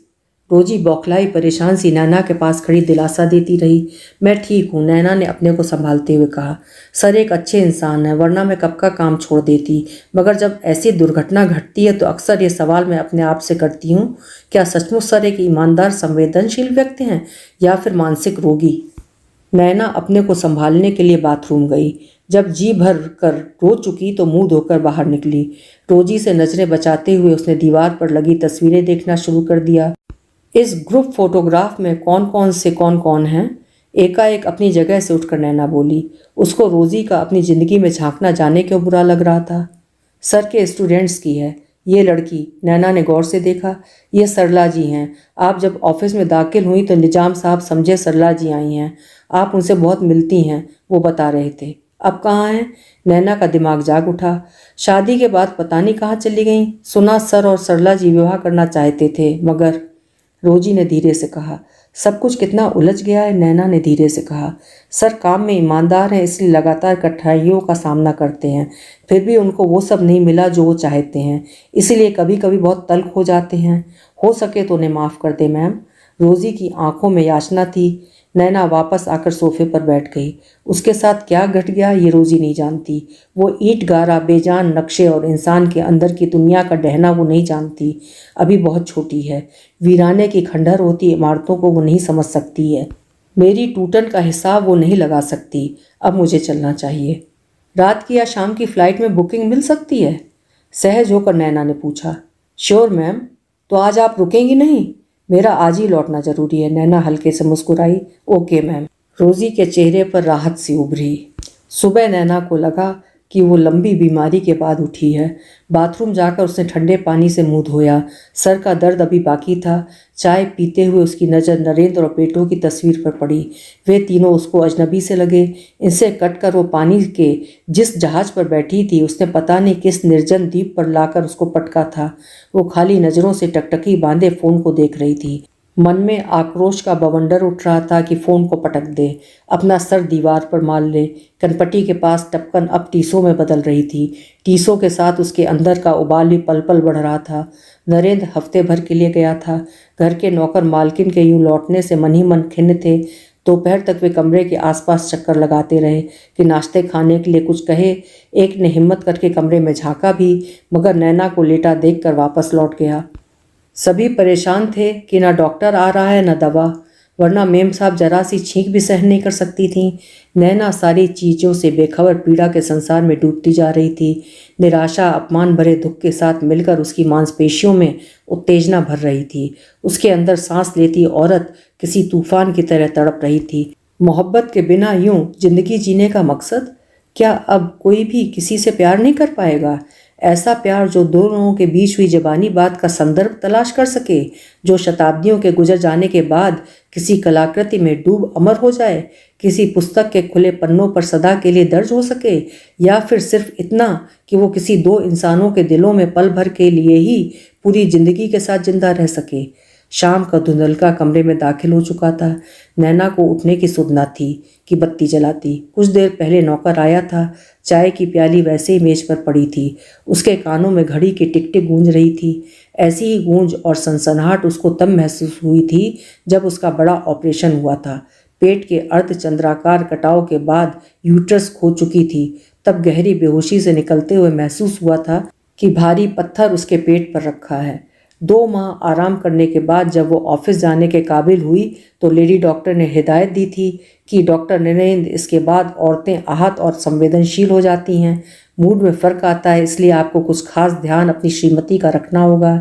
रोजी बौखलाई परेशान सी नैना के पास खड़ी दिलासा देती रही मैं ठीक हूँ नैना ने अपने को संभालते हुए कहा सर एक अच्छे इंसान है वरना मैं कब का काम छोड़ देती मगर जब ऐसी दुर्घटना घटती है तो अक्सर ये सवाल मैं अपने आप से करती हूँ क्या सचमुच सर एक ईमानदार संवेदनशील व्यक्ति हैं या फिर मानसिक रोगी नैना अपने को संभालने के लिए बाथरूम गई जब जी भर कर रो चुकी तो मुंह धोकर बाहर निकली रोजी से नजरें बचाते हुए उसने दीवार पर लगी तस्वीरें देखना शुरू कर दिया इस ग्रुप फोटोग्राफ में कौन कौन से कौन कौन हैं एकाएक अपनी जगह से उठकर नैना बोली उसको रोज़ी का अपनी ज़िंदगी में झांकना जाने क्यों बुरा लग रहा था सर के स्टूडेंट्स की है ये लड़की नैना ने गौर से देखा ये सरला जी हैं आप जब ऑफिस में दाखिल हुई तो निजाम साहब समझे सरला जी आई हैं आप उनसे बहुत मिलती हैं वो बता रहे थे अब कहाँ हैं नैना का दिमाग जाग उठा शादी के बाद पता नहीं कहाँ चली गई सुना सर और सरला जी विवाह करना चाहते थे मगर रोजी ने धीरे से कहा सब कुछ कितना उलझ गया है नैना ने धीरे से कहा सर काम में ईमानदार हैं इसलिए लगातार कठिनाइयों का सामना करते हैं फिर भी उनको वो सब नहीं मिला जो वो चाहते हैं इसीलिए कभी कभी बहुत तल्ख हो जाते हैं हो सके तो उन्हें माफ़ कर दे मैम रोज़ी की आंखों में याचना थी नैना वापस आकर सोफे पर बैठ गई उसके साथ क्या घट गया ये रोज़ी नहीं जानती वो ईट गारा बेजान नक्शे और इंसान के अंदर की दुनिया का डहना वो नहीं जानती अभी बहुत छोटी है वीराने की खंडहर होती इमारतों को वो नहीं समझ सकती है मेरी टूटन का हिसाब वो नहीं लगा सकती अब मुझे चलना चाहिए रात की या शाम की फ़्लाइट में बुकिंग मिल सकती है सहज होकर नैना ने पूछा श्योर मैम तो आज आप रुकेंगी नहीं मेरा आज ही लौटना जरूरी है नैना हल्के से मुस्कुराई ओके मैम रोज़ी के चेहरे पर राहत सी उभरी सुबह नैना को लगा कि वो लंबी बीमारी के बाद उठी है बाथरूम जाकर उसने ठंडे पानी से मुंह धोया सर का दर्द अभी बाकी था चाय पीते हुए उसकी नज़र नरेंद्र और पेटों की तस्वीर पर पड़ी वे तीनों उसको अजनबी से लगे इनसे कट कर वो पानी के जिस जहाज़ पर बैठी थी उसने पता नहीं किस निर्जन द्वीप पर लाकर उसको पटका था वो खाली नज़रों से टकटकी बांधे फ़ोन को देख रही थी मन में आक्रोश का बवंडर उठ रहा था कि फ़ोन को पटक दे अपना सर दीवार पर मार ले कनपट्टी के पास टपकन अब टीसों में बदल रही थी टीसों के साथ उसके अंदर का उबाल भी पल पल बढ़ रहा था नरेंद्र हफ्ते भर के लिए गया था घर के नौकर मालकिन के यूं लौटने से मन ही मन खिन्न थे दोपहर तक वे कमरे के आसपास चक्कर लगाते रहे कि नाश्ते खाने के लिए कुछ कहे एक ने हिम्मत करके कमरे में झाँका भी मगर नैना को लेटा देख वापस लौट गया सभी परेशान थे कि ना डॉक्टर आ रहा है ना दवा वरना मेम साहब जरा सी छींक भी सहन नहीं कर सकती थीं नैना सारी चीज़ों से बेखबर पीड़ा के संसार में डूबती जा रही थी निराशा अपमान भरे दुख के साथ मिलकर उसकी मांसपेशियों में उत्तेजना भर रही थी उसके अंदर सांस लेती औरत किसी तूफान की तरह तड़प रही थी मोहब्बत के बिना यूं जिंदगी जीने का मकसद क्या अब कोई भी किसी से प्यार नहीं कर पाएगा ऐसा प्यार जो दो लोगों के बीच हुई जबानी बात का संदर्भ तलाश कर सके जो शताब्दियों के गुजर जाने के बाद किसी कलाकृति में डूब अमर हो जाए किसी पुस्तक के खुले पन्नों पर सदा के लिए दर्ज हो सके या फिर सिर्फ इतना कि वो किसी दो इंसानों के दिलों में पल भर के लिए ही पूरी ज़िंदगी के साथ जिंदा रह सके शाम का धुंधलका कमरे में दाखिल हो चुका था नैना को उठने की सुधना थी कि बत्ती जलाती कुछ देर पहले नौकर आया था चाय की प्याली वैसे ही मेज पर पड़ी थी उसके कानों में घड़ी की टिकटिक गूंज रही थी ऐसी ही गूंज और सनसनाहट उसको तब महसूस हुई थी जब उसका बड़ा ऑपरेशन हुआ था पेट के अर्धचंद्राकार कटाव के बाद यूट्रस खो चुकी थी तब गहरी बेहोशी से निकलते हुए महसूस हुआ था कि भारी पत्थर उसके पेट पर रखा है दो माह आराम करने के बाद जब वो ऑफिस जाने के काबिल हुई तो लेडी डॉक्टर ने हिदायत दी थी कि डॉक्टर नरेंद्र इसके बाद औरतें आहत और संवेदनशील हो जाती हैं मूड में फ़र्क आता है इसलिए आपको कुछ खास ध्यान अपनी श्रीमती का रखना होगा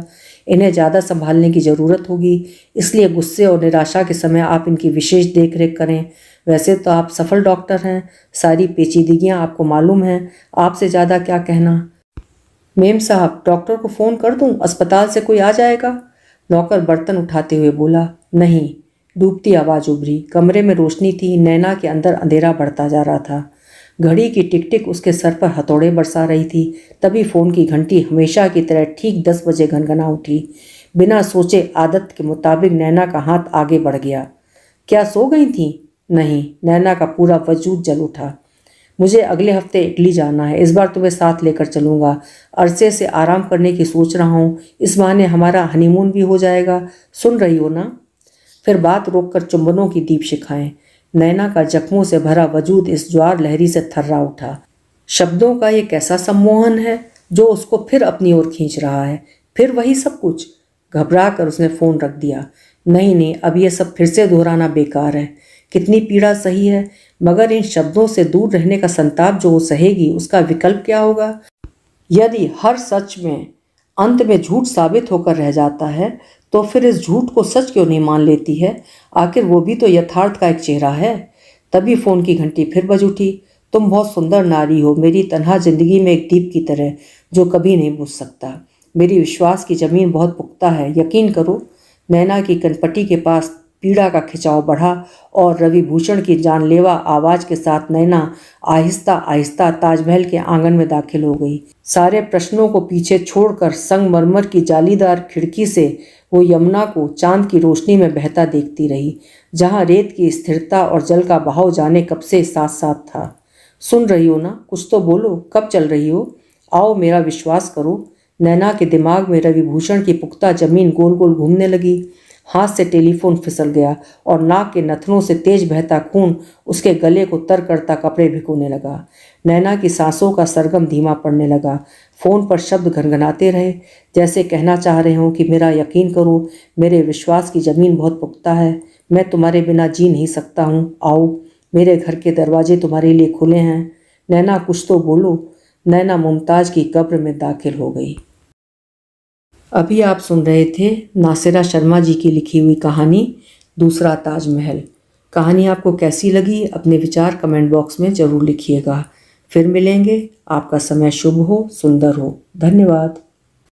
इन्हें ज़्यादा संभालने की ज़रूरत होगी इसलिए गुस्से और निराशा के समय आप इनकी विशेष देख रेख करें वैसे तो आप सफल डॉक्टर हैं सारी पेचीदगियाँ आपको मालूम हैं आपसे ज़्यादा क्या कहना मेम साहब डॉक्टर को फ़ोन कर दूं अस्पताल से कोई आ जाएगा नौकर बर्तन उठाते हुए बोला नहीं डूबती आवाज़ उभरी कमरे में रोशनी थी नैना के अंदर अंधेरा बढ़ता जा रहा था घड़ी की टिक टिक उसके सर पर हथौड़े बरसा रही थी तभी फ़ोन की घंटी हमेशा की तरह ठीक दस बजे घनघना उठी बिना सोचे आदत के मुताबिक नैना का हाथ आगे बढ़ गया क्या सो गई थी नहीं नैना का पूरा वजूद जल उठा मुझे अगले हफ्ते इटली जाना है इस बार तुम्हें तो साथ लेकर चलूंगा अरसे से आराम करने की सोच रहा हूँ इस बहाने हमारा हनीमून भी हो जाएगा सुन रही हो ना फिर बात रोक कर चुंबनों की दीप शिखाएं नैना का जख्मों से भरा वजूद इस ज्वार लहरी से थर्रा उठा शब्दों का एक ऐसा सम्मोहन है जो उसको फिर अपनी ओर खींच रहा है फिर वही सब कुछ घबरा कर उसने फ़ोन रख दिया नहीं नहीं अब यह सब फिर से दोहराना बेकार है कितनी पीड़ा सही है मगर इन शब्दों से दूर रहने का संताप जो वो सहेगी उसका विकल्प क्या होगा यदि हर सच में अंत में झूठ साबित होकर रह जाता है तो फिर इस झूठ को सच क्यों नहीं मान लेती है आखिर वो भी तो यथार्थ का एक चेहरा है तभी फ़ोन की घंटी फिर बज उठी तुम बहुत सुंदर नारी हो मेरी तनहा ज़िंदगी में एक दीप की तरह जो कभी नहीं बुझ सकता मेरी विश्वास की ज़मीन बहुत पुख्ता है यकीन करो नैना की कनपट्टी के पास पीड़ा का खिंचाव बढ़ा और रविभूषण की जानलेवा आवाज़ के साथ नैना आहिस्ता आहिस्ता ताजमहल के आंगन में दाखिल हो गई सारे प्रश्नों को पीछे छोड़कर संगमरमर की जालीदार खिड़की से वो यमुना को चांद की रोशनी में बहता देखती रही जहाँ रेत की स्थिरता और जल का बहाव जाने कब से साथ साथ था सुन रही हो ना कुछ तो बोलो कब चल रही हो आओ मेरा विश्वास करो नैना के दिमाग में रविभूषण की पुख्ता जमीन गोल गोल घूमने लगी हाथ से टेलीफोन फिसल गया और नाक के नथनों से तेज बहता खून उसके गले को तर करता कपड़े भिगोने लगा नैना की सांसों का सरगम धीमा पड़ने लगा फ़ोन पर शब्द घनघनाते रहे जैसे कहना चाह रहे हों कि मेरा यकीन करो मेरे विश्वास की ज़मीन बहुत पुख्ता है मैं तुम्हारे बिना जी नहीं सकता हूँ आओ मेरे घर के दरवाजे तुम्हारे लिए खुले हैं नैना कुछ तो बोलो नैना मुमताज़ की कब्र में दाखिल हो गई अभी आप सुन रहे थे नासिरा शर्मा जी की लिखी हुई कहानी दूसरा ताजमहल कहानी आपको कैसी लगी अपने विचार कमेंट बॉक्स में ज़रूर लिखिएगा फिर मिलेंगे आपका समय शुभ हो सुंदर हो धन्यवाद